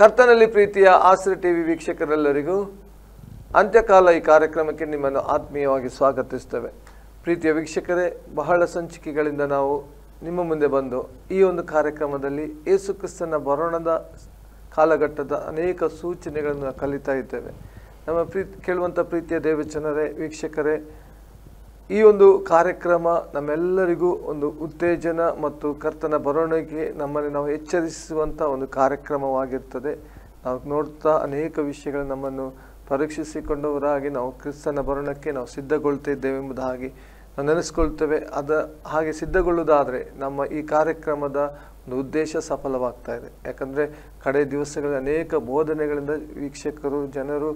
ಕರ್ತನಲ್ಲಿ ಪ್ರೀತಿಯ ಆಸರೆ ಟಿ ವಿ ವೀಕ್ಷಕರೆಲ್ಲರಿಗೂ ಅಂತ್ಯಕಾಲ ಈ ಕಾರ್ಯಕ್ರಮಕ್ಕೆ ನಿಮ್ಮನ್ನು ಆತ್ಮೀಯವಾಗಿ ಸ್ವಾಗತಿಸ್ತೇವೆ ಪ್ರೀತಿಯ ವೀಕ್ಷಕರೇ ಬಹಳ ಸಂಚಿಕೆಗಳಿಂದ ನಾವು ನಿಮ್ಮ ಮುಂದೆ ಬಂದು ಈ ಒಂದು ಕಾರ್ಯಕ್ರಮದಲ್ಲಿ ಯೇಸು ಕ್ರಿಸ್ತನ ಬರೋಣದ ಕಾಲಘಟ್ಟದ ಅನೇಕ ಸೂಚನೆಗಳನ್ನು ಕಲಿತಾ ಇದ್ದೇವೆ ನಮ್ಮ ಪ್ರೀತಿ ಕೇಳುವಂಥ ಪ್ರೀತಿಯ ದೇವಚನರೇ ವೀಕ್ಷಕರೇ ಈ ಒಂದು ಕಾರ್ಯಕ್ರಮ ನಮ್ಮೆಲ್ಲರಿಗೂ ಒಂದು ಉತ್ತೇಜನ ಮತ್ತು ಕರ್ತನ ಬರವಣಿಗೆ ನಮ್ಮನ್ನು ನಾವು ಎಚ್ಚರಿಸುವಂಥ ಒಂದು ಕಾರ್ಯಕ್ರಮವಾಗಿರ್ತದೆ ನಾವು ನೋಡ್ತಾ ಅನೇಕ ವಿಷಯಗಳು ನಮ್ಮನ್ನು ಪರೀಕ್ಷಿಸಿಕೊಂಡವರಾಗಿ ನಾವು ಕ್ರಿಸ್ತನ ಬರಣಕ್ಕೆ ನಾವು ಸಿದ್ಧಗೊಳ್ತಾ ಎಂಬುದಾಗಿ ನಾವು ನೆನೆಸ್ಕೊಳ್ತೇವೆ ಅದ ಹಾಗೆ ಸಿದ್ಧಗೊಳ್ಳುವುದಾದರೆ ನಮ್ಮ ಈ ಕಾರ್ಯಕ್ರಮದ ಒಂದು ಉದ್ದೇಶ ಸಫಲವಾಗ್ತಾ ಇದೆ ಯಾಕಂದರೆ ಕಡೆ ದಿವಸಗಳಲ್ಲಿ ಅನೇಕ ಬೋಧನೆಗಳಿಂದ ವೀಕ್ಷಕರು ಜನರು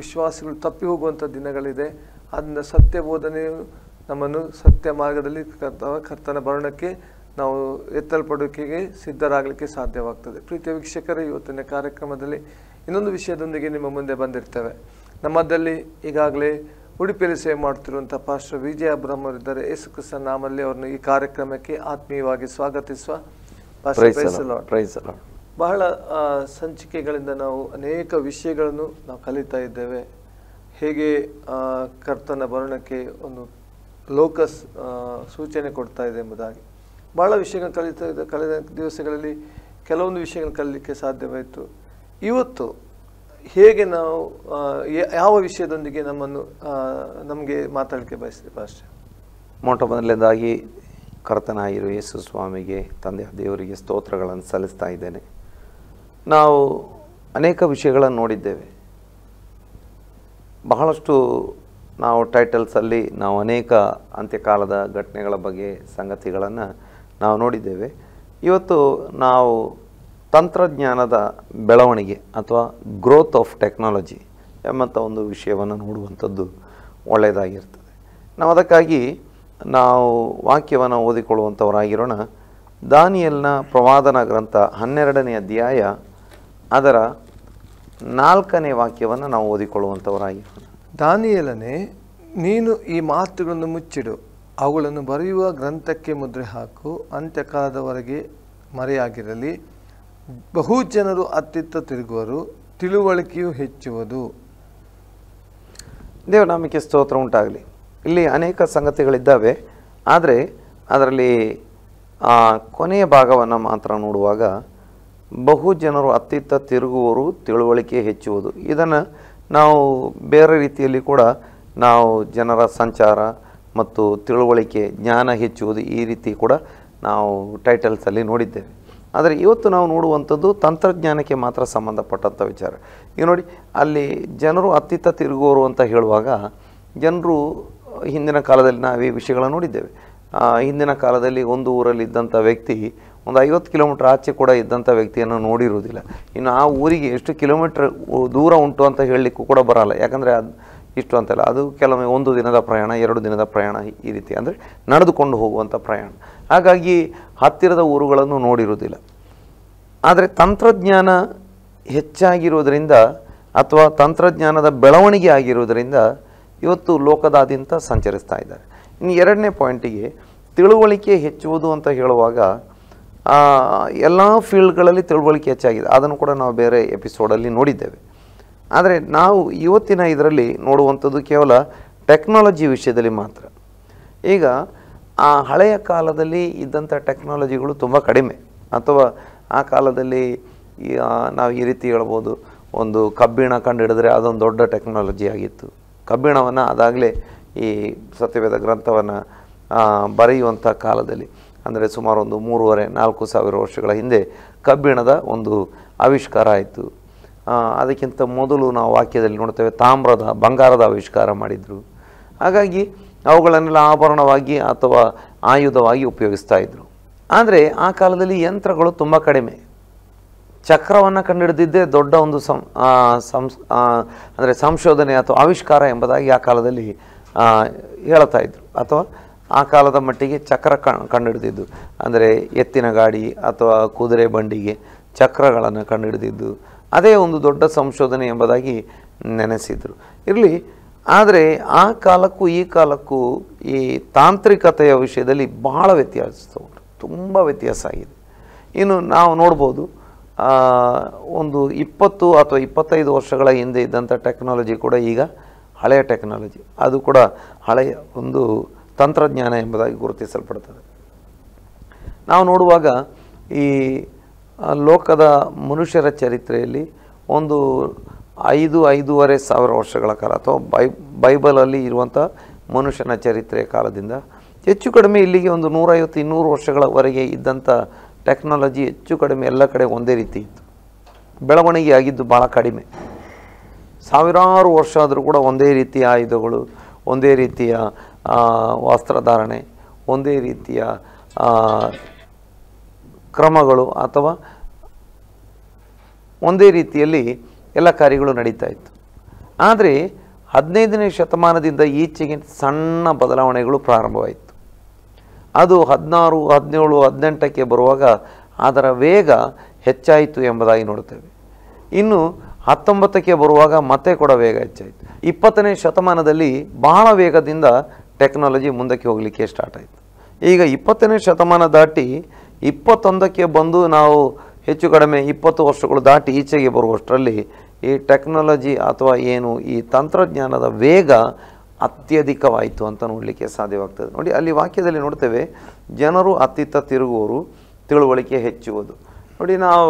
ವಿಶ್ವಾಸಿಗಳು ತಪ್ಪಿ ಹೋಗುವಂಥ ದಿನಗಳಿದೆ ಅದನ್ನ ಸತ್ಯ ಬೋಧನೆಯು ನಮ್ಮನ್ನು ಸತ್ಯ ಮಾರ್ಗದಲ್ಲಿ ಕರ್ತನ ಭರಣಕ್ಕೆ ನಾವು ಎತ್ತಲ್ಪಡೋಕೆಗೆ ಸಿದ್ಧರಾಗಲಿಕ್ಕೆ ಸಾಧ್ಯವಾಗ್ತದೆ ಪ್ರೀತಿಯ ವೀಕ್ಷಕರೇ ಇವತ್ತಿನ ಕಾರ್ಯಕ್ರಮದಲ್ಲಿ ಇನ್ನೊಂದು ವಿಷಯದೊಂದಿಗೆ ನಿಮ್ಮ ಮುಂದೆ ಬಂದಿರ್ತೇವೆ ನಮ್ಮದಲ್ಲಿ ಈಗಾಗಲೇ ಉಡುಪಿಯಲ್ಲಿ ಸೇವೆ ಮಾಡ್ತಿರುವಂಥ ಪಾಸ್ಟರ್ ವಿಜಯ ಬ್ರಹ್ಮರಿದ್ದಾರೆ ಯೇಸು ಕ್ರಿಸ್ತನ್ ನಾಮಲ್ಲಿ ಅವರನ್ನು ಈ ಕಾರ್ಯಕ್ರಮಕ್ಕೆ ಆತ್ಮೀಯವಾಗಿ ಸ್ವಾಗತಿಸುವ ಬಹಳ ಸಂಚಿಕೆಗಳಿಂದ ನಾವು ಅನೇಕ ವಿಷಯಗಳನ್ನು ನಾವು ಕಲಿತಾ ಇದ್ದೇವೆ ಹೇಗೆ ಕರ್ತನ ಭರಣಕ್ಕೆ ಒಂದು ಲೋಕಸ್ ಸೂಚನೆ ಕೊಡ್ತಾ ಇದೆ ಎಂಬುದಾಗಿ ಭಾಳ ವಿಷಯಗಳನ್ನು ಕಲಿತ ಕಳೆದ ದಿವಸಗಳಲ್ಲಿ ಕೆಲವೊಂದು ವಿಷಯಗಳು ಕಲಿಲಿಕ್ಕೆ ಸಾಧ್ಯವಾಯಿತು ಇವತ್ತು ಹೇಗೆ ನಾವು ಯಾವ ವಿಷಯದೊಂದಿಗೆ ನಮ್ಮನ್ನು ನಮಗೆ ಮಾತಾಡಲಿಕ್ಕೆ ಬಯಸಿದೆ ಭಾಷೆ ಮೊಟ್ಟ ಮೊದಲನೇದಾಗಿ ಯೇಸು ಸ್ವಾಮಿಗೆ ತಂದೆ ದೇವರಿಗೆ ಸ್ತೋತ್ರಗಳನ್ನು ಸಲ್ಲಿಸ್ತಾ ಇದ್ದೇನೆ ನಾವು ಅನೇಕ ವಿಷಯಗಳನ್ನು ನೋಡಿದ್ದೇವೆ ಬಹಳಷ್ಟು ನಾವು ಟೈಟಲ್ಸಲ್ಲಿ ನಾವು ಅನೇಕ ಅಂತ್ಯಕಾಲದ ಘಟನೆಗಳ ಬಗ್ಗೆ ಸಂಗತಿಗಳನ್ನು ನಾವು ನೋಡಿದ್ದೇವೆ ಇವತ್ತು ನಾವು ತಂತ್ರಜ್ಞಾನದ ಬೆಳವಣಿಗೆ ಅಥವಾ ಗ್ರೋತ್ ಆಫ್ ಟೆಕ್ನಾಲಜಿ ಎಂಬಂಥ ಒಂದು ವಿಷಯವನ್ನು ನೋಡುವಂಥದ್ದು ಒಳ್ಳೆಯದಾಗಿರ್ತದೆ ನಾವು ಅದಕ್ಕಾಗಿ ನಾವು ವಾಕ್ಯವನ್ನು ಓದಿಕೊಳ್ಳುವಂಥವರಾಗಿರೋಣ ದಾನಿಯಲ್ನ ಪ್ರವಾದನ ಗ್ರಂಥ ಹನ್ನೆರಡನೇ ಅಧ್ಯಾಯ ಅದರ ನಾಲ್ಕನೇ ವಾಕ್ಯವನ್ನು ನಾವು ಓದಿಕೊಳ್ಳುವಂಥವರಾಗಿ ದಾನಿಯಲನೆ ನೀನು ಈ ಮಾತುಗಳನ್ನು ಮುಚ್ಚಿಡು ಅವುಗಳನ್ನು ಬರೆಯುವ ಗ್ರಂಥಕ್ಕೆ ಮುದ್ರೆ ಹಾಕು ಅಂತ್ಯಕಾಲದವರೆಗೆ ಮರೆಯಾಗಿರಲಿ ಬಹು ಜನರು ಅತ್ತಿತ್ತ ತಿರುಗುವರು ತಿಳುವಳಿಕೆಯು ಹೆಚ್ಚುವುದು ದೇವ ಸ್ತೋತ್ರ ಉಂಟಾಗಲಿ ಇಲ್ಲಿ ಅನೇಕ ಸಂಗತಿಗಳಿದ್ದಾವೆ ಆದರೆ ಅದರಲ್ಲಿ ಆ ಕೊನೆಯ ಭಾಗವನ್ನು ಮಾತ್ರ ನೋಡುವಾಗ ಬಹು ಜನರು ಅತ್ತಿತ್ತ ತಿರುಗುವರು ತಿಳುವಳಿಕೆ ಹೆಚ್ಚುವುದು ಇದನ್ನು ನಾವು ಬೇರೆ ರೀತಿಯಲ್ಲಿ ಕೂಡ ನಾವು ಜನರ ಸಂಚಾರ ಮತ್ತು ತಿಳುವಳಿಕೆ ಜ್ಞಾನ ಹೆಚ್ಚುವುದು ಈ ರೀತಿ ಕೂಡ ನಾವು ಟೈಟಲ್ಸಲ್ಲಿ ನೋಡಿದ್ದೇವೆ ಆದರೆ ಇವತ್ತು ನಾವು ನೋಡುವಂಥದ್ದು ತಂತ್ರಜ್ಞಾನಕ್ಕೆ ಮಾತ್ರ ಸಂಬಂಧಪಟ್ಟಂಥ ವಿಚಾರ ಈಗ ನೋಡಿ ಅಲ್ಲಿ ಜನರು ಅತ್ತಿತ್ತ ತಿರುಗುವರು ಅಂತ ಹೇಳುವಾಗ ಜನರು ಹಿಂದಿನ ಕಾಲದಲ್ಲಿ ನಾವು ಈ ವಿಷಯಗಳನ್ನು ನೋಡಿದ್ದೇವೆ ಹಿಂದಿನ ಕಾಲದಲ್ಲಿ ಒಂದು ಊರಲ್ಲಿ ವ್ಯಕ್ತಿ ಒಂದು ಐವತ್ತು ಕಿಲೋಮೀಟ್ರ್ ಆಚೆ ಕೂಡ ಇದ್ದಂಥ ವ್ಯಕ್ತಿಯನ್ನು ನೋಡಿರುವುದಿಲ್ಲ ಇನ್ನು ಆ ಊರಿಗೆ ಎಷ್ಟು ಕಿಲೋಮೀಟ್ರ್ ದೂರ ಉಂಟು ಅಂತ ಹೇಳಲಿಕ್ಕೂ ಕೂಡ ಬರಲ್ಲ ಯಾಕಂದರೆ ಅದು ಇಷ್ಟು ಅಂತಲ್ಲ ಅದು ಕೆಲವೊಮ್ಮೆ ಒಂದು ದಿನದ ಪ್ರಯಾಣ ಎರಡು ದಿನದ ಪ್ರಯಾಣ ಈ ರೀತಿ ಅಂದರೆ ನಡೆದುಕೊಂಡು ಹೋಗುವಂಥ ಪ್ರಯಾಣ ಹಾಗಾಗಿ ಹತ್ತಿರದ ಊರುಗಳನ್ನು ನೋಡಿರುವುದಿಲ್ಲ ಆದರೆ ತಂತ್ರಜ್ಞಾನ ಹೆಚ್ಚಾಗಿರುವುದರಿಂದ ಅಥವಾ ತಂತ್ರಜ್ಞಾನದ ಬೆಳವಣಿಗೆ ಆಗಿರುವುದರಿಂದ ಇವತ್ತು ಲೋಕದಾದ್ಯಂತ ಸಂಚರಿಸ್ತಾ ಇದ್ದಾರೆ ಇನ್ನು ಎರಡನೇ ಪಾಯಿಂಟಿಗೆ ತಿಳುವಳಿಕೆ ಹೆಚ್ಚುವುದು ಅಂತ ಹೇಳುವಾಗ ಎಲ್ಲ ಫೀಲ್ಡ್ಗಳಲ್ಲಿ ತಿಳುವಳಿಕೆ ಹೆಚ್ಚಾಗಿದೆ ಅದನ್ನು ಕೂಡ ನಾವು ಬೇರೆ ಎಪಿಸೋಡಲ್ಲಿ ನೋಡಿದ್ದೇವೆ ಆದರೆ ನಾವು ಇವತ್ತಿನ ಇದರಲ್ಲಿ ನೋಡುವಂಥದ್ದು ಕೇವಲ ಟೆಕ್ನಾಲಜಿ ವಿಷಯದಲ್ಲಿ ಮಾತ್ರ ಈಗ ಆ ಹಳೆಯ ಕಾಲದಲ್ಲಿ ಇದ್ದಂಥ ಟೆಕ್ನಾಲಜಿಗಳು ತುಂಬ ಕಡಿಮೆ ಅಥವಾ ಆ ಕಾಲದಲ್ಲಿ ನಾವು ಈ ರೀತಿ ಹೇಳ್ಬೋದು ಒಂದು ಕಬ್ಬಿಣ ಕಂಡು ಹಿಡಿದ್ರೆ ಅದೊಂದು ದೊಡ್ಡ ಟೆಕ್ನಾಲಜಿ ಆಗಿತ್ತು ಕಬ್ಬಿಣವನ್ನು ಅದಾಗಲೇ ಈ ಸತ್ಯವೇದ ಗ್ರಂಥವನ್ನು ಬರೆಯುವಂಥ ಕಾಲದಲ್ಲಿ ಅಂದರೆ ಸುಮಾರು ಒಂದು ಮೂರುವರೆ ನಾಲ್ಕು ಸಾವಿರ ವರ್ಷಗಳ ಹಿಂದೆ ಕಬ್ಬಿಣದ ಒಂದು ಆವಿಷ್ಕಾರ ಆಯಿತು ಅದಕ್ಕಿಂತ ಮೊದಲು ನಾವು ವಾಕ್ಯದಲ್ಲಿ ನೋಡ್ತೇವೆ ತಾಮ್ರದ ಬಂಗಾರದ ಆವಿಷ್ಕಾರ ಮಾಡಿದರು ಹಾಗಾಗಿ ಅವುಗಳನ್ನೆಲ್ಲ ಆಭರಣವಾಗಿ ಅಥವಾ ಆಯುಧವಾಗಿ ಉಪಯೋಗಿಸ್ತಾ ಇದ್ದರು ಆದರೆ ಆ ಕಾಲದಲ್ಲಿ ಯಂತ್ರಗಳು ತುಂಬ ಕಡಿಮೆ ಚಕ್ರವನ್ನು ಕಂಡುಹಿಡಿದಿದ್ದೇ ದೊಡ್ಡ ಒಂದು ಸಂ ಸಂಸ್ ಅಂದರೆ ಸಂಶೋಧನೆ ಅಥವಾ ಆವಿಷ್ಕಾರ ಎಂಬುದಾಗಿ ಆ ಕಾಲದಲ್ಲಿ ಹೇಳ್ತಾ ಇದ್ದರು ಅಥವಾ ಆ ಕಾಲದ ಮಟ್ಟಿಗೆ ಚಕ್ರ ಕಂಡುಹಿಡಿದಿದ್ದು ಅಂದರೆ ಎತ್ತಿನ ಗಾಡಿ ಅಥವಾ ಕುದುರೆ ಬಂಡಿಗೆ ಚಕ್ರಗಳನ್ನು ಕಂಡುಹಿಡಿದಿದ್ದು ಅದೇ ಒಂದು ದೊಡ್ಡ ಸಂಶೋಧನೆ ಎಂಬುದಾಗಿ ನೆನೆಸಿದರು ಇರಲಿ ಆದರೆ ಆ ಕಾಲಕ್ಕೂ ಈ ಕಾಲಕ್ಕೂ ಈ ತಾಂತ್ರಿಕತೆಯ ವಿಷಯದಲ್ಲಿ ಬಹಳ ವ್ಯತ್ಯಾಸ ತುಂಬ ವ್ಯತ್ಯಾಸ ಆಗಿದೆ ಇನ್ನು ನಾವು ನೋಡ್ಬೋದು ಒಂದು ಇಪ್ಪತ್ತು ಅಥವಾ ಇಪ್ಪತ್ತೈದು ವರ್ಷಗಳ ಹಿಂದೆ ಇದ್ದಂಥ ಟೆಕ್ನಾಲಜಿ ಕೂಡ ಈಗ ಹಳೆಯ ಟೆಕ್ನಾಲಜಿ ಅದು ಕೂಡ ಹಳೆಯ ಒಂದು ತಂತ್ರಜ್ಞಾನ ಎಂಬುದಾಗಿ ಗುರುತಿಸಲ್ಪಡ್ತದೆ ನಾವು ನೋಡುವಾಗ ಈ ಲೋಕದ ಮನುಷ್ಯರ ಚರಿತ್ರೆಯಲ್ಲಿ ಒಂದು ಐದು ಐದೂವರೆ ಸಾವಿರ ವರ್ಷಗಳ ಕಾಲ ಅಥವಾ ಬೈ ಬೈಬಲಲ್ಲಿ ಇರುವಂಥ ಮನುಷ್ಯನ ಚರಿತ್ರೆಯ ಕಾಲದಿಂದ ಹೆಚ್ಚು ಕಡಿಮೆ ಇಲ್ಲಿಗೆ ಒಂದು ನೂರೈವತ್ತು ಇನ್ನೂರು ವರ್ಷಗಳವರೆಗೆ ಇದ್ದಂಥ ಟೆಕ್ನಾಲಜಿ ಹೆಚ್ಚು ಕಡಿಮೆ ಎಲ್ಲ ಕಡೆ ಒಂದೇ ರೀತಿ ಇತ್ತು ಬೆಳವಣಿಗೆ ಆಗಿದ್ದು ಭಾಳ ಕಡಿಮೆ ಸಾವಿರಾರು ವರ್ಷ ಆದರೂ ಕೂಡ ಒಂದೇ ರೀತಿಯ ಆಯುಧಗಳು ಒಂದೇ ರೀತಿಯ ವಸ್ತ್ರಧಾರಣೆ ಒಂದೇ ರೀತಿಯ ಕ್ರಮಗಳು ಅಥವಾ ಒಂದೇ ರೀತಿಯಲ್ಲಿ ಎಲ್ಲ ಕಾರ್ಯಗಳು ನಡೀತಾ ಇತ್ತು ಆದರೆ ಹದಿನೈದನೇ ಶತಮಾನದಿಂದ ಈಚೆಗೆ ಸಣ್ಣ ಬದಲಾವಣೆಗಳು ಪ್ರಾರಂಭವಾಯಿತು ಅದು ಹದಿನಾರು ಹದಿನೇಳು ಹದಿನೆಂಟಕ್ಕೆ ಬರುವಾಗ ಅದರ ವೇಗ ಹೆಚ್ಚಾಯಿತು ಎಂಬುದಾಗಿ ನೋಡುತ್ತೇವೆ ಇನ್ನು ಹತ್ತೊಂಬತ್ತಕ್ಕೆ ಬರುವಾಗ ಮತ್ತೆ ಕೂಡ ವೇಗ ಹೆಚ್ಚಾಯಿತು ಇಪ್ಪತ್ತನೇ ಶತಮಾನದಲ್ಲಿ ಬಹಳ ವೇಗದಿಂದ ಟೆಕ್ನಾಲಜಿ ಮುಂದಕ್ಕೆ ಹೋಗಲಿಕ್ಕೆ ಸ್ಟಾರ್ಟ್ ಆಯಿತು ಈಗ ಇಪ್ಪತ್ತನೇ ಶತಮಾನ ದಾಟಿ ಇಪ್ಪತ್ತೊಂದಕ್ಕೆ ಬಂದು ನಾವು ಹೆಚ್ಚು ಕಡಿಮೆ ಇಪ್ಪತ್ತು ವರ್ಷಗಳು ದಾಟಿ ಈಚೆಗೆ ಬರುವಷ್ಟರಲ್ಲಿ ಈ ಟೆಕ್ನಾಲಜಿ ಅಥವಾ ಏನು ಈ ತಂತ್ರಜ್ಞಾನದ ವೇಗ ಅತ್ಯಧಿಕವಾಯಿತು ಅಂತ ನೋಡಲಿಕ್ಕೆ ಸಾಧ್ಯವಾಗ್ತದೆ ನೋಡಿ ಅಲ್ಲಿ ವಾಕ್ಯದಲ್ಲಿ ನೋಡ್ತೇವೆ ಜನರು ಅತ್ತಿತ್ತ ತಿರುಗುವರು ತಿಳುವಳಿಕೆ ಹೆಚ್ಚುವುದು ನೋಡಿ ನಾವು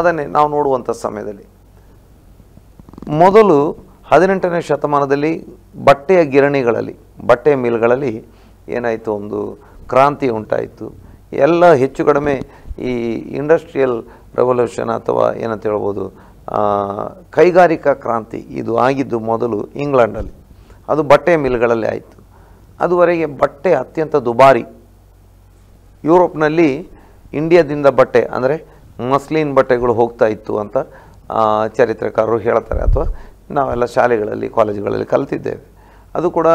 ಅದನ್ನೇ ನಾವು ನೋಡುವಂಥ ಸಮಯದಲ್ಲಿ ಮೊದಲು ಹದಿನೆಂಟನೇ ಶತಮಾನದಲ್ಲಿ ಬಟ್ಟೆಯ ಗಿರಣಿಗಳಲ್ಲಿ ಬಟ್ಟೆ ಮಿಲ್ಗಳಲ್ಲಿ ಏನಾಯಿತು ಒಂದು ಕ್ರಾಂತಿ ಉಂಟಾಯಿತು ಎಲ್ಲ ಹೆಚ್ಚು ಕಡಿಮೆ ಈ ಇಂಡಸ್ಟ್ರಿಯಲ್ ರೆವಲ್ಯೂಷನ್ ಅಥವಾ ಏನಂತ ಹೇಳ್ಬೋದು ಕೈಗಾರಿಕಾ ಕ್ರಾಂತಿ ಇದು ಆಗಿದ್ದು ಮೊದಲು ಇಂಗ್ಲೆಂಡಲ್ಲಿ ಅದು ಬಟ್ಟೆ ಮಿಲ್ಗಳಲ್ಲಿ ಆಯಿತು ಅದುವರೆಗೆ ಬಟ್ಟೆ ಅತ್ಯಂತ ದುಬಾರಿ ಯುರೋಪ್ನಲ್ಲಿ ಇಂಡಿಯಾದಿಂದ ಬಟ್ಟೆ ಅಂದರೆ ಮಸ್ಲಿನ್ ಬಟ್ಟೆಗಳು ಹೋಗ್ತಾ ಇತ್ತು ಅಂತ ಚರಿತ್ರಕಾರರು ಹೇಳ್ತಾರೆ ಅಥವಾ ನಾವೆಲ್ಲ ಶಾಲೆಗಳಲ್ಲಿ ಕಾಲೇಜುಗಳಲ್ಲಿ ಕಲಿತಿದ್ದೇವೆ ಅದು ಕೂಡ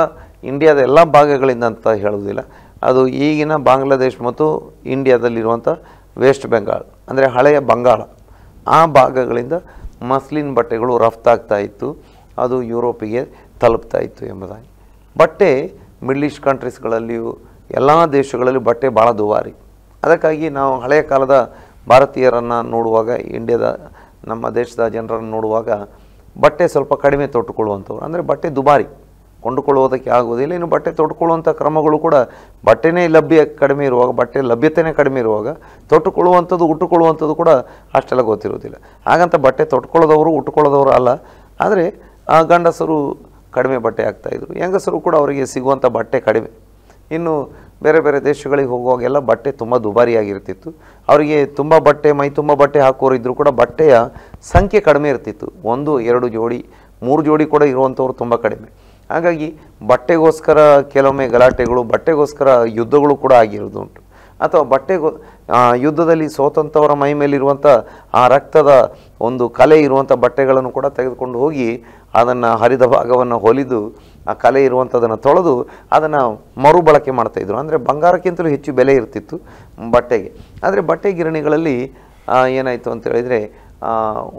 ಇಂಡಿಯಾದ ಎಲ್ಲ ಭಾಗಗಳಿಂದ ಅಂತ ಹೇಳುವುದಿಲ್ಲ ಅದು ಈಗಿನ ಬಾಂಗ್ಲಾದೇಶ್ ಮತ್ತು ಇಂಡಿಯಾದಲ್ಲಿರುವಂಥ ವೆಸ್ಟ್ ಬೆಂಗಾಲ್ ಅಂದರೆ ಹಳೆಯ ಬಂಗಾಳ ಆ ಭಾಗಗಳಿಂದ ಮಸ್ಲಿನ್ ಬಟ್ಟೆಗಳು ರಫ್ತಾಗ್ತಾ ಇತ್ತು ಅದು ಯುರೋಪಿಗೆ ತಲುಪ್ತಾ ಇತ್ತು ಎಂಬುದಾಗಿ ಬಟ್ಟೆ ಮಿಡ್ಲ್ ಈಸ್ಟ್ ಕಂಟ್ರೀಸ್ಗಳಲ್ಲಿಯೂ ಎಲ್ಲ ದೇಶಗಳಲ್ಲಿ ಬಟ್ಟೆ ಭಾಳ ದುಬಾರಿ ಅದಕ್ಕಾಗಿ ನಾವು ಹಳೆಯ ಕಾಲದ ಭಾರತೀಯರನ್ನು ನೋಡುವಾಗ ಇಂಡಿಯಾದ ನಮ್ಮ ದೇಶದ ಜನರನ್ನು ನೋಡುವಾಗ ಬಟ್ಟೆ ಸ್ವಲ್ಪ ಕಡಿಮೆ ತೊಟ್ಟುಕೊಳ್ಳುವಂಥವ್ರು ಅಂದರೆ ಬಟ್ಟೆ ದುಬಾರಿ ಕೊಂಡುಕೊಳ್ಳೋದಕ್ಕೆ ಆಗುವುದಿಲ್ಲ ಇನ್ನು ಬಟ್ಟೆ ತೊಟ್ಟುಕೊಳ್ಳುವಂಥ ಕ್ರಮಗಳು ಕೂಡ ಬಟ್ಟೆನೇ ಲಭ್ಯ ಕಡಿಮೆ ಇರುವಾಗ ಬಟ್ಟೆ ಲಭ್ಯತೆನೇ ಕಡಿಮೆ ಇರುವಾಗ ತೊಟ್ಟುಕೊಳ್ಳುವಂಥದ್ದು ಉಟ್ಟುಕೊಳ್ಳುವಂಥದ್ದು ಕೂಡ ಅಷ್ಟೆಲ್ಲ ಗೊತ್ತಿರೋದಿಲ್ಲ ಹಾಗಂತ ಬಟ್ಟೆ ತೊಟ್ಕೊಳ್ಳೋದವರು ಉಟ್ಟುಕೊಳ್ಳೋದವರು ಅಲ್ಲ ಆದರೆ ಆ ಗಂಡಸರು ಕಡಿಮೆ ಬಟ್ಟೆ ಆಗ್ತಾಯಿದ್ರು ಹೆಂಗಸರು ಕೂಡ ಅವರಿಗೆ ಸಿಗುವಂಥ ಬಟ್ಟೆ ಕಡಿಮೆ ಇನ್ನು ಬೇರೆ ಬೇರೆ ದೇಶಗಳಿಗೆ ಹೋಗುವಾಗೆಲ್ಲ ಬಟ್ಟೆ ತುಂಬ ದುಬಾರಿಯಾಗಿರ್ತಿತ್ತು ಅವರಿಗೆ ತುಂಬ ಬಟ್ಟೆ ಮೈ ತುಂಬ ಬಟ್ಟೆ ಹಾಕೋರಿದ್ದರೂ ಕೂಡ ಬಟ್ಟೆಯ ಸಂಖ್ಯೆ ಕಡಿಮೆ ಇರ್ತಿತ್ತು ಒಂದು ಎರಡು ಜೋಡಿ ಮೂರು ಜೋಡಿ ಕೂಡ ಇರುವಂಥವ್ರು ತುಂಬ ಕಡಿಮೆ ಹಾಗಾಗಿ ಬಟ್ಟೆಗೋಸ್ಕರ ಕೆಲವೊಮ್ಮೆ ಗಲಾಟೆಗಳು ಬಟ್ಟೆಗೋಸ್ಕರ ಯುದ್ಧಗಳು ಕೂಡ ಆಗಿರೋದು ಉಂಟು ಅಥವಾ ಬಟ್ಟೆಗೋ ಯುದ್ಧದಲ್ಲಿ ಸೋತಂಥವರ ಮೈ ಮೇಲಿರುವಂಥ ಆ ರಕ್ತದ ಒಂದು ಕಲೆ ಇರುವಂಥ ಬಟ್ಟೆಗಳನ್ನು ಕೂಡ ತೆಗೆದುಕೊಂಡು ಹೋಗಿ ಅದನ್ನು ಹರಿದ ಭಾಗವನ್ನು ಹೊಲಿದು ಆ ಕಲೆ ಇರುವಂಥದನ್ನು ತೊಳೆದು ಅದನ್ನು ಮರುಬಳಕೆ ಮಾಡ್ತಾಯಿದ್ರು ಅಂದರೆ ಬಂಗಾರಕ್ಕಿಂತಲೂ ಹೆಚ್ಚು ಬೆಲೆ ಇರ್ತಿತ್ತು ಬಟ್ಟೆಗೆ ಆದರೆ ಬಟ್ಟೆ ಗಿರಣಿಗಳಲ್ಲಿ ಏನಾಯಿತು ಅಂತ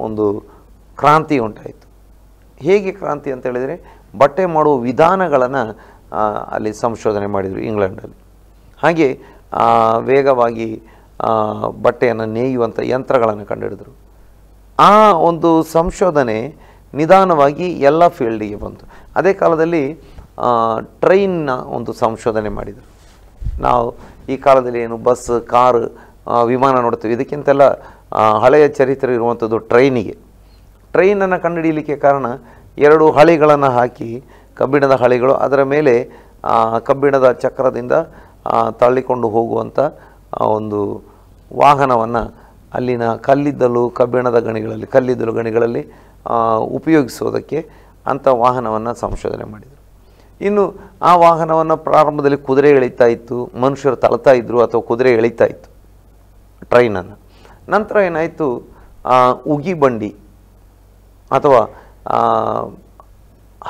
ಒಂದು ಕ್ರಾಂತಿ ಉಂಟಾಯಿತು ಹೇಗೆ ಕ್ರಾಂತಿ ಅಂತೇಳಿದರೆ ಬಟ್ಟೆ ಮಾಡುವ ವಿಧಾನಗಳನ್ನು ಅಲ್ಲಿ ಸಂಶೋಧನೆ ಮಾಡಿದರು ಇಂಗ್ಲೆಂಡಲ್ಲಿ ಹಾಗೆ ವೇಗವಾಗಿ ಬಟ್ಟೆಯನ್ನು ನೇಯುವಂಥ ಯಂತ್ರಗಳನ್ನು ಕಂಡುಹಿಡಿದರು ಆ ಒಂದು ಸಂಶೋಧನೆ ನಿಧಾನವಾಗಿ ಎಲ್ಲ ಫೀಲ್ಡಿಗೆ ಬಂತು ಅದೇ ಕಾಲದಲ್ಲಿ ಟ್ರೈನ್ನ ಒಂದು ಸಂಶೋಧನೆ ಮಾಡಿದರು ನಾವು ಈ ಕಾಲದಲ್ಲಿ ಏನು ಬಸ್ ಕಾರು ವಿಮಾನ ನೋಡ್ತೀವಿ ಇದಕ್ಕಿಂತೆಲ್ಲ ಹಳೆಯ ಚರಿತ್ರೆ ಇರುವಂಥದ್ದು ಟ್ರೈನಿಗೆ ಟ್ರೈನನ್ನು ಕಂಡುಹಿಡಿಯಲಿಕ್ಕೆ ಕಾರಣ ಎರಡು ಹಳಿಗಳನ್ನು ಹಾಕಿ ಕಬ್ಬಿಣದ ಹಳಿಗಳು ಅದರ ಮೇಲೆ ಕಬ್ಬಿಣದ ಚಕ್ರದಿಂದ ತಳ್ಳಿಕೊಂಡು ಹೋಗುವಂಥ ಒಂದು ವಾಹನವನ್ನು ಅಲ್ಲಿನ ಕಲ್ಲಿದ್ದಲು ಕಬ್ಬಿಣದ ಗಣಿಗಳಲ್ಲಿ ಕಲ್ಲಿದ್ದಲು ಗಣಿಗಳಲ್ಲಿ ಉಪಯೋಗಿಸೋದಕ್ಕೆ ಅಂಥ ವಾಹನವನ್ನು ಸಂಶೋಧನೆ ಮಾಡಿದರು ಇನ್ನು ಆ ವಾಹನವನ್ನು ಪ್ರಾರಂಭದಲ್ಲಿ ಕುದುರೆ ಎಳಿತಾ ಇತ್ತು ಮನುಷ್ಯರು ತಳ್ತಾ ಇದ್ದರು ಅಥವಾ ಕುದುರೆ ಎಳಿತಾ ಇತ್ತು ಟ್ರೈನನ್ನು ನಂತರ ಏನಾಯಿತು ಉಗಿ ಬಂಡಿ ಅಥವಾ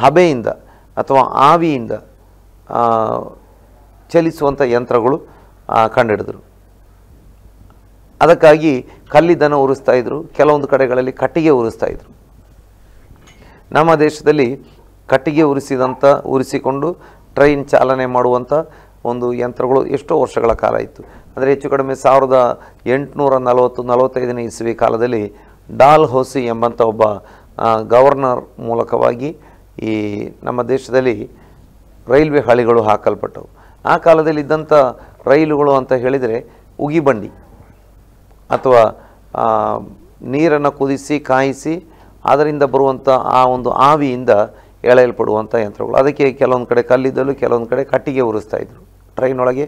ಹಬೆಯಿಂದ ಅಥವಾ ಆವಿಯಿಂದ ಚಲಿಸುವಂಥ ಯಂತ್ರಗಳು ಕಂಡುಹಿಡಿದರು ಅದಕ್ಕಾಗಿ ಕಲ್ಲಿದ್ದನ್ನು ಉರಿಸ್ತಾ ಇದ್ದರು ಕೆಲವೊಂದು ಕಡೆಗಳಲ್ಲಿ ಕಟ್ಟಿಗೆ ಉರಿಸ್ತಾ ಇದ್ರು ನಮ್ಮ ದೇಶದಲ್ಲಿ ಕಟ್ಟಿಗೆ ಉರಿಸಿದಂಥ ಉರಿಸಿಕೊಂಡು ಟ್ರೈನ್ ಚಾಲನೆ ಮಾಡುವಂಥ ಒಂದು ಯಂತ್ರಗಳು ಎಷ್ಟೋ ವರ್ಷಗಳ ಕಾಲ ಇತ್ತು ಅಂದರೆ ಹೆಚ್ಚು ಕಡಿಮೆ ಸಾವಿರದ ಎಂಟುನೂರ ನಲವತ್ತು ನಲವತ್ತೈದನೇ ಇಸವಿ ಕಾಲದಲ್ಲಿ ಡಾಲ್ ಹೋಸಿ ಎಂಬಂಥ ಒಬ್ಬ ಗವರ್ನರ್ ಮೂಲಕವಾಗಿ ಈ ನಮ್ಮ ದೇಶದಲ್ಲಿ ರೈಲ್ವೆ ಹಳಿಗಳು ಹಾಕಲ್ಪಟ್ಟವು ಆ ಕಾಲದಲ್ಲಿ ಇದ್ದಂಥ ರೈಲುಗಳು ಅಂತ ಹೇಳಿದರೆ ಉಗಿಬಂಡಿ ಅಥವಾ ನೀರನ್ನು ಕುದಿಸಿ ಕಾಯಿಸಿ ಅದರಿಂದ ಬರುವಂಥ ಆ ಒಂದು ಆವಿಯಿಂದ ಎಳೆಯಲ್ಪಡುವಂಥ ಯಂತ್ರಗಳು ಅದಕ್ಕೆ ಕೆಲವೊಂದು ಕಡೆ ಕಲ್ಲಿದ್ದಲು ಕೆಲವೊಂದು ಕಡೆ ಕಟ್ಟಿಗೆ ಉರಿಸ್ತಾ ಇದ್ದರು ಟ್ರೈನೊಳಗೆ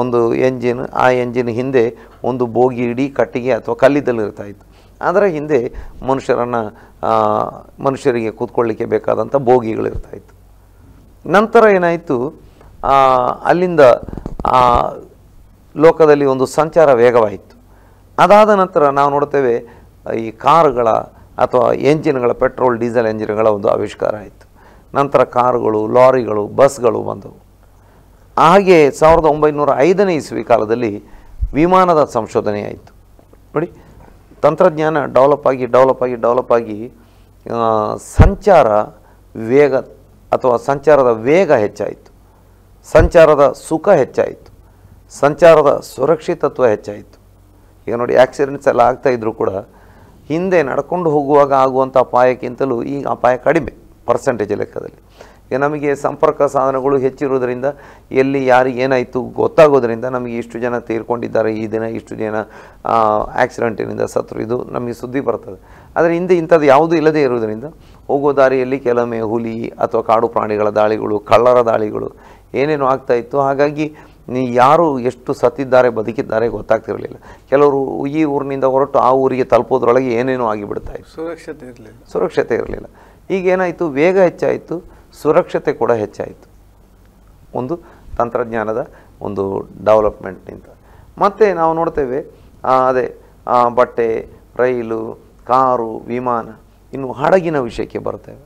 ಒಂದು ಎಂಜಿನ್ ಆ ಎಂಜಿನ್ ಹಿಂದೆ ಒಂದು ಬೋಗಿ ಇಡೀ ಕಟ್ಟಿಗೆ ಅಥವಾ ಕಲ್ಲಿದ್ದಲು ಇರ್ತಾಯಿತ್ತು ಅದರ ಹಿಂದೆ ಮನುಷ್ಯರನ್ನು ಮನುಷ್ಯರಿಗೆ ಕೂತ್ಕೊಳ್ಳಿಕ್ಕೆ ಬೇಕಾದಂಥ ಬೋಗಿಗಳಿರ್ತಾಯಿತ್ತು ನಂತರ ಏನಾಯಿತು ಅಲ್ಲಿಂದ ಲೋಕದಲ್ಲಿ ಒಂದು ಸಂಚಾರ ವೇಗವಾಯಿತು ಅದಾದ ನಂತರ ನಾವು ನೋಡ್ತೇವೆ ಈ ಕಾರುಗಳ ಅಥವಾ ಎಂಜಿನ್ಗಳ ಪೆಟ್ರೋಲ್ ಡೀಸೆಲ್ ಎಂಜಿನ್ಗಳ ಒಂದು ಆವಿಷ್ಕಾರ ಆಯಿತು ನಂತರ ಕಾರುಗಳು ಲಾರಿಗಳು ಬಸ್ಗಳು ಬಂದವು ಹಾಗೆ ಸಾವಿರದ ಒಂಬೈನೂರ ಐದನೇ ಇಸ್ವಿ ಕಾಲದಲ್ಲಿ ವಿಮಾನದ ಸಂಶೋಧನೆ ಆಯಿತು ನೋಡಿ ತಂತ್ರಜ್ಞಾನ ಡೆವಲಪ್ ಆಗಿ ಡೆವಲಪ್ ಆಗಿ ಡೆವಲಪ್ ಆಗಿ ಸಂಚಾರ ವೇಗ ಅಥವಾ ಸಂಚಾರದ ವೇಗ ಹೆಚ್ಚಾಯಿತು ಸಂಚಾರದ ಸುಖ ಹೆಚ್ಚಾಯಿತು ಸಂಚಾರದ ಸುರಕ್ಷಿತತ್ವ ಹೆಚ್ಚಾಯಿತು ಈಗ ನೋಡಿ ಆ್ಯಕ್ಸಿಡೆಂಟ್ಸ್ ಎಲ್ಲ ಆಗ್ತಾಯಿದ್ರು ಕೂಡ ಹಿಂದೆ ನಡ್ಕೊಂಡು ಹೋಗುವಾಗ ಆಗುವಂಥ ಅಪಾಯಕ್ಕಿಂತಲೂ ಈಗ ಅಪಾಯ ಕಡಿಮೆ ಪರ್ಸೆಂಟೇಜ್ ಲೆಕ್ಕದಲ್ಲಿ ನಮಗೆ ಸಂಪರ್ಕ ಸಾಧನಗಳು ಹೆಚ್ಚಿರೋದ್ರಿಂದ ಎಲ್ಲಿ ಯಾರಿಗೆ ಏನಾಯಿತು ಗೊತ್ತಾಗೋದರಿಂದ ನಮಗೆ ಇಷ್ಟು ಜನ ತೀರ್ಕೊಂಡಿದ್ದಾರೆ ಈ ದಿನ ಇಷ್ಟು ಜನ ಆ್ಯಕ್ಸಿಡೆಂಟಿನಿಂದ ಸತ್ರು ಇದು ನಮಗೆ ಸುದ್ದಿ ಬರ್ತದೆ ಆದರೆ ಹಿಂದೆ ಇಂಥದ್ದು ಯಾವುದೂ ಇಲ್ಲದೇ ಇರುವುದರಿಂದ ಹೋಗೋ ದಾರಿಯಲ್ಲಿ ಕೆಲವೊಮ್ಮೆ ಹುಲಿ ಅಥವಾ ಕಾಡು ಪ್ರಾಣಿಗಳ ದಾಳಿಗಳು ಕಳ್ಳರ ದಾಳಿಗಳು ಏನೇನು ಆಗ್ತಾಯಿತ್ತು ಹಾಗಾಗಿ ಯಾರು ಎಷ್ಟು ಸತ್ತಿದ್ದಾರೆ ಬದುಕಿದ್ದಾರೆ ಗೊತ್ತಾಗ್ತಿರಲಿಲ್ಲ ಕೆಲವರು ಈ ಊರಿನಿಂದ ಹೊರಟು ಆ ಊರಿಗೆ ತಲುಪೋದ್ರೊಳಗೆ ಏನೇನೋ ಆಗಿಬಿಡ್ತಾಯಿತ್ತು ಸುರಕ್ಷತೆ ಇರಲಿಲ್ಲ ಸುರಕ್ಷತೆ ಇರಲಿಲ್ಲ ಈಗೇನಾಯಿತು ವೇಗ ಹೆಚ್ಚಾಯಿತು ಸುರಕ್ಷತೆ ಕೂಡ ಹೆಚ್ಚಾಯಿತು ಒಂದು ತಂತ್ರಜ್ಞಾನದ ಒಂದು ಡೆವಲಪ್ಮೆಂಟ್ನಿಂದ ಮತ್ತು ನಾವು ನೋಡ್ತೇವೆ ಅದೇ ಬಟ್ಟೆ ರೈಲು ಕಾರು ವಿಮಾನ ಇನ್ನು ಹಡಗಿನ ವಿಷಯಕ್ಕೆ ಬರ್ತೇವೆ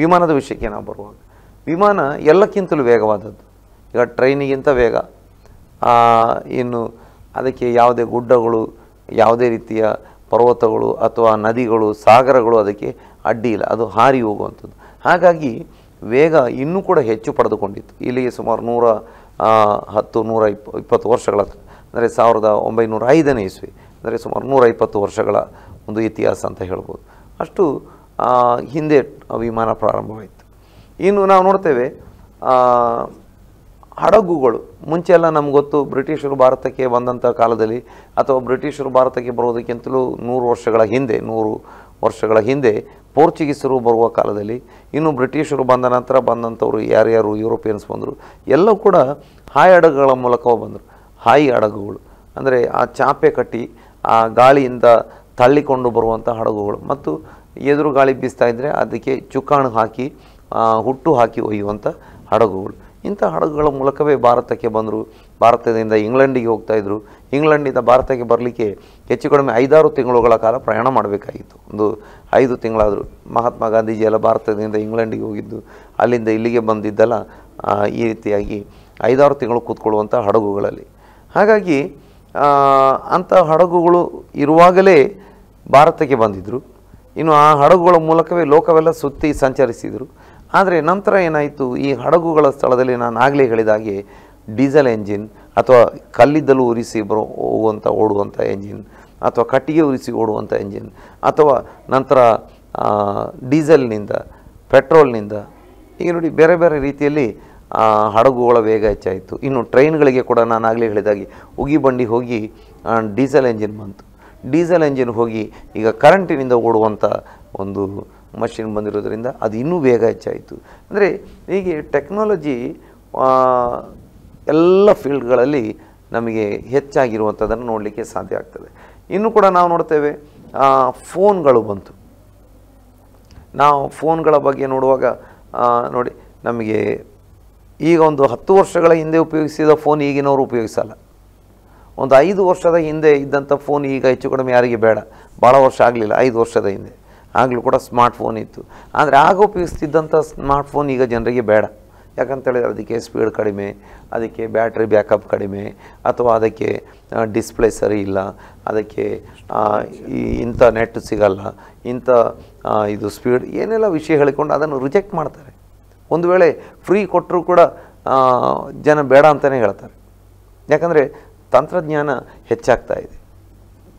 ವಿಮಾನದ ವಿಷಯಕ್ಕೆ ನಾವು ಬರುವಾಗ ವಿಮಾನ ಎಲ್ಲಕ್ಕಿಂತಲೂ ವೇಗವಾದದ್ದು ಈಗ ಟ್ರೈನಿಗಿಂತ ವೇಗ ಇನ್ನು ಅದಕ್ಕೆ ಯಾವುದೇ ಗುಡ್ಡಗಳು ಯಾವುದೇ ರೀತಿಯ ಪರ್ವತಗಳು ಅಥವಾ ನದಿಗಳು ಸಾಗರಗಳು ಅದಕ್ಕೆ ಅಡ್ಡಿ ಇಲ್ಲ ಅದು ಹಾರಿ ಹೋಗುವಂಥದ್ದು ಹಾಗಾಗಿ ವೇಗ ಇನ್ನೂ ಕೂಡ ಹೆಚ್ಚು ಪಡೆದುಕೊಂಡಿತ್ತು ಇಲ್ಲಿಗೆ ಸುಮಾರು ನೂರ ಹತ್ತು ನೂರ ಇಪ್ಪ ಇಪ್ಪತ್ತು ವರ್ಷಗಳ ಅಂದರೆ ಸಾವಿರದ ಒಂಬೈನೂರ ಐದನೇ ಇಸ್ವಿ ಅಂದರೆ ಸುಮಾರು ನೂರ ಇಪ್ಪತ್ತು ವರ್ಷಗಳ ಒಂದು ಇತಿಹಾಸ ಅಂತ ಹೇಳ್ಬೋದು ಅಷ್ಟು ಹಿಂದೆ ವಿಮಾನ ಪ್ರಾರಂಭವಾಯಿತು ಇನ್ನು ನಾವು ನೋಡ್ತೇವೆ ಹಡಗುಗಳು ಮುಂಚೆ ಎಲ್ಲ ನಮ್ಗೆ ಗೊತ್ತು ಬ್ರಿಟಿಷರು ಭಾರತಕ್ಕೆ ಬಂದಂಥ ಕಾಲದಲ್ಲಿ ಅಥವಾ ಬ್ರಿಟಿಷರು ಭಾರತಕ್ಕೆ ಬರೋದಕ್ಕಿಂತಲೂ ನೂರು ವರ್ಷಗಳ ಹಿಂದೆ ನೂರು ವರ್ಷಗಳ ಹಿಂದೆ ಪೋರ್ಚುಗೀಸರು ಬರುವ ಕಾಲದಲ್ಲಿ ಇನ್ನು ಬ್ರಿಟಿಷರು ಬಂದ ನಂತರ ಬಂದಂಥವ್ರು ಯಾರ್ಯಾರು ಯುರೋಪಿಯನ್ಸ್ ಬಂದರು ಎಲ್ಲ ಕೂಡ ಹಾಯಿ ಹಡಗುಗಳ ಮೂಲಕ ಬಂದರು ಹಾಯಿ ಹಡಗುಗಳು ಅಂದರೆ ಆ ಚಾಪೆ ಕಟ್ಟಿ ಆ ಗಾಳಿಯಿಂದ ತಳ್ಳಿಕೊಂಡು ಬರುವಂಥ ಹಡಗುಗಳು ಮತ್ತು ಎದುರು ಗಾಳಿ ಬೀಸ್ತಾ ಇದ್ದರೆ ಅದಕ್ಕೆ ಚುಕ್ಕಾಣು ಹಾಕಿ ಹುಟ್ಟು ಹಾಕಿ ಒಯ್ಯುವಂಥ ಹಡಗುಗಳು ಇಂಥ ಹಡಗುಗಳ ಮೂಲಕವೇ ಭಾರತಕ್ಕೆ ಬಂದರು ಭಾರತದಿಂದ ಇಂಗ್ಲೆಂಡಿಗೆ ಹೋಗ್ತಾಯಿದ್ರು ಇಂಗ್ಲೆಂಡಿಂದ ಭಾರತಕ್ಕೆ ಬರಲಿಕ್ಕೆ ಹೆಚ್ಚು ಕಡಿಮೆ ಐದಾರು ತಿಂಗಳುಗಳ ಕಾಲ ಪ್ರಯಾಣ ಮಾಡಬೇಕಾಗಿತ್ತು ಒಂದು ಐದು ತಿಂಗಳಾದರೂ ಮಹಾತ್ಮ ಗಾಂಧೀಜಿ ಎಲ್ಲ ಭಾರತದಿಂದ ಇಂಗ್ಲೆಂಡಿಗೆ ಹೋಗಿದ್ದು ಅಲ್ಲಿಂದ ಇಲ್ಲಿಗೆ ಬಂದಿದ್ದೆಲ್ಲ ಈ ರೀತಿಯಾಗಿ ಐದಾರು ತಿಂಗಳು ಕೂತ್ಕೊಳ್ಳುವಂಥ ಹಡಗುಗಳಲ್ಲಿ ಹಾಗಾಗಿ ಅಂಥ ಹಡಗುಗಳು ಇರುವಾಗಲೇ ಭಾರತಕ್ಕೆ ಬಂದಿದ್ದರು ಇನ್ನು ಆ ಹಡಗುಗಳ ಮೂಲಕವೇ ಲೋಕವೆಲ್ಲ ಸುತ್ತಿ ಸಂಚರಿಸಿದರು ಆದರೆ ನಂತರ ಏನಾಯಿತು ಈ ಹಡಗುಗಳ ಸ್ಥಳದಲ್ಲಿ ನಾನು ಆಗಲೇ ಹೇಳಿದಾಗೆ ಡೀಸೆಲ್ ಎಂಜಿನ್ ಅಥವಾ ಕಲ್ಲಿದ್ದಲು ಉರಿಸಿ ಬರೋ ಹೋಗುವಂಥ ಓಡುವಂಥ ಎಂಜಿನ್ ಅಥವಾ ಕಟ್ಟಿಗೆ ಉರಿಸಿ ಓಡುವಂಥ ಎಂಜಿನ್ ಅಥವಾ ನಂತರ ಡೀಸೆಲ್ನಿಂದ ಪೆಟ್ರೋಲ್ನಿಂದ ಈಗ ನೋಡಿ ಬೇರೆ ಬೇರೆ ರೀತಿಯಲ್ಲಿ ಹಡಗುಗಳ ವೇಗ ಹೆಚ್ಚಾಯಿತು ಇನ್ನು ಟ್ರೈನ್ಗಳಿಗೆ ಕೂಡ ನಾನು ಆಗಲೇ ಹೇಳಿದಾಗೆ ಉಗಿ ಬಂಡಿ ಹೋಗಿ ಡೀಸೆಲ್ ಎಂಜಿನ್ ಬಂತು ಡೀಸೆಲ್ ಎಂಜಿನ್ ಹೋಗಿ ಈಗ ಕರೆಂಟಿನಿಂದ ಓಡುವಂಥ ಒಂದು ಮಷಿನ್ ಬಂದಿರೋದ್ರಿಂದ ಅದು ಇನ್ನೂ ವೇಗ ಹೆಚ್ಚಾಯಿತು ಅಂದರೆ ಹೀಗೆ ಟೆಕ್ನಾಲಜಿ ಎಲ್ಲ ಫೀಲ್ಡ್ಗಳಲ್ಲಿ ನಮಗೆ ಹೆಚ್ಚಾಗಿರುವಂಥದ್ದನ್ನು ನೋಡಲಿಕ್ಕೆ ಸಾಧ್ಯ ಆಗ್ತದೆ ಇನ್ನು ಕೂಡ ನಾವು ನೋಡ್ತೇವೆ ಫೋನ್ಗಳು ಬಂತು ನಾವು ಫೋನ್ಗಳ ಬಗ್ಗೆ ನೋಡುವಾಗ ನೋಡಿ ನಮಗೆ ಈಗ ಒಂದು ಹತ್ತು ವರ್ಷಗಳ ಹಿಂದೆ ಉಪಯೋಗಿಸಿದ ಫೋನ್ ಈಗಿನವರು ಉಪಯೋಗಿಸಲ್ಲ ಒಂದು ಐದು ವರ್ಷದ ಹಿಂದೆ ಇದ್ದಂಥ ಫೋನ್ ಈಗ ಹೆಚ್ಚು ಕಡಿಮೆ ಯಾರಿಗೆ ಬೇಡ ಭಾಳ ವರ್ಷ ಆಗಲಿಲ್ಲ ಐದು ವರ್ಷದ ಹಿಂದೆ ಆಗಲೂ ಕೂಡ ಸ್ಮಾರ್ಟ್ಫೋನ್ ಇತ್ತು ಆದರೆ ಆಗ ಉಪಯೋಗಿಸ್ತಿದ್ದಂಥ ಸ್ಮಾರ್ಟ್ಫೋನ್ ಈಗ ಜನರಿಗೆ ಬೇಡ ಯಾಕಂತೇಳಿದ್ರೆ ಅದಕ್ಕೆ ಸ್ಪೀಡ್ ಕಡಿಮೆ ಅದಕ್ಕೆ ಬ್ಯಾಟ್ರಿ ಬ್ಯಾಕಪ್ ಕಡಿಮೆ ಅಥವಾ ಅದಕ್ಕೆ ಡಿಸ್ಪ್ಲೇ ಸರಿ ಇಲ್ಲ ಅದಕ್ಕೆ ಈ ಇಂಥ ನೆಟ್ ಸಿಗಲ್ಲ ಇಂಥ ಇದು ಸ್ಪೀಡ್ ಏನೆಲ್ಲ ವಿಷಯ ಹೇಳಿಕೊಂಡು ಅದನ್ನು ರಿಜೆಕ್ಟ್ ಮಾಡ್ತಾರೆ ಒಂದು ವೇಳೆ ಫ್ರೀ ಕೊಟ್ಟರೂ ಕೂಡ ಜನ ಬೇಡ ಅಂತಲೇ ಹೇಳ್ತಾರೆ ಯಾಕಂದರೆ ತಂತ್ರಜ್ಞಾನ ಹೆಚ್ಚಾಗ್ತಾ ಇದೆ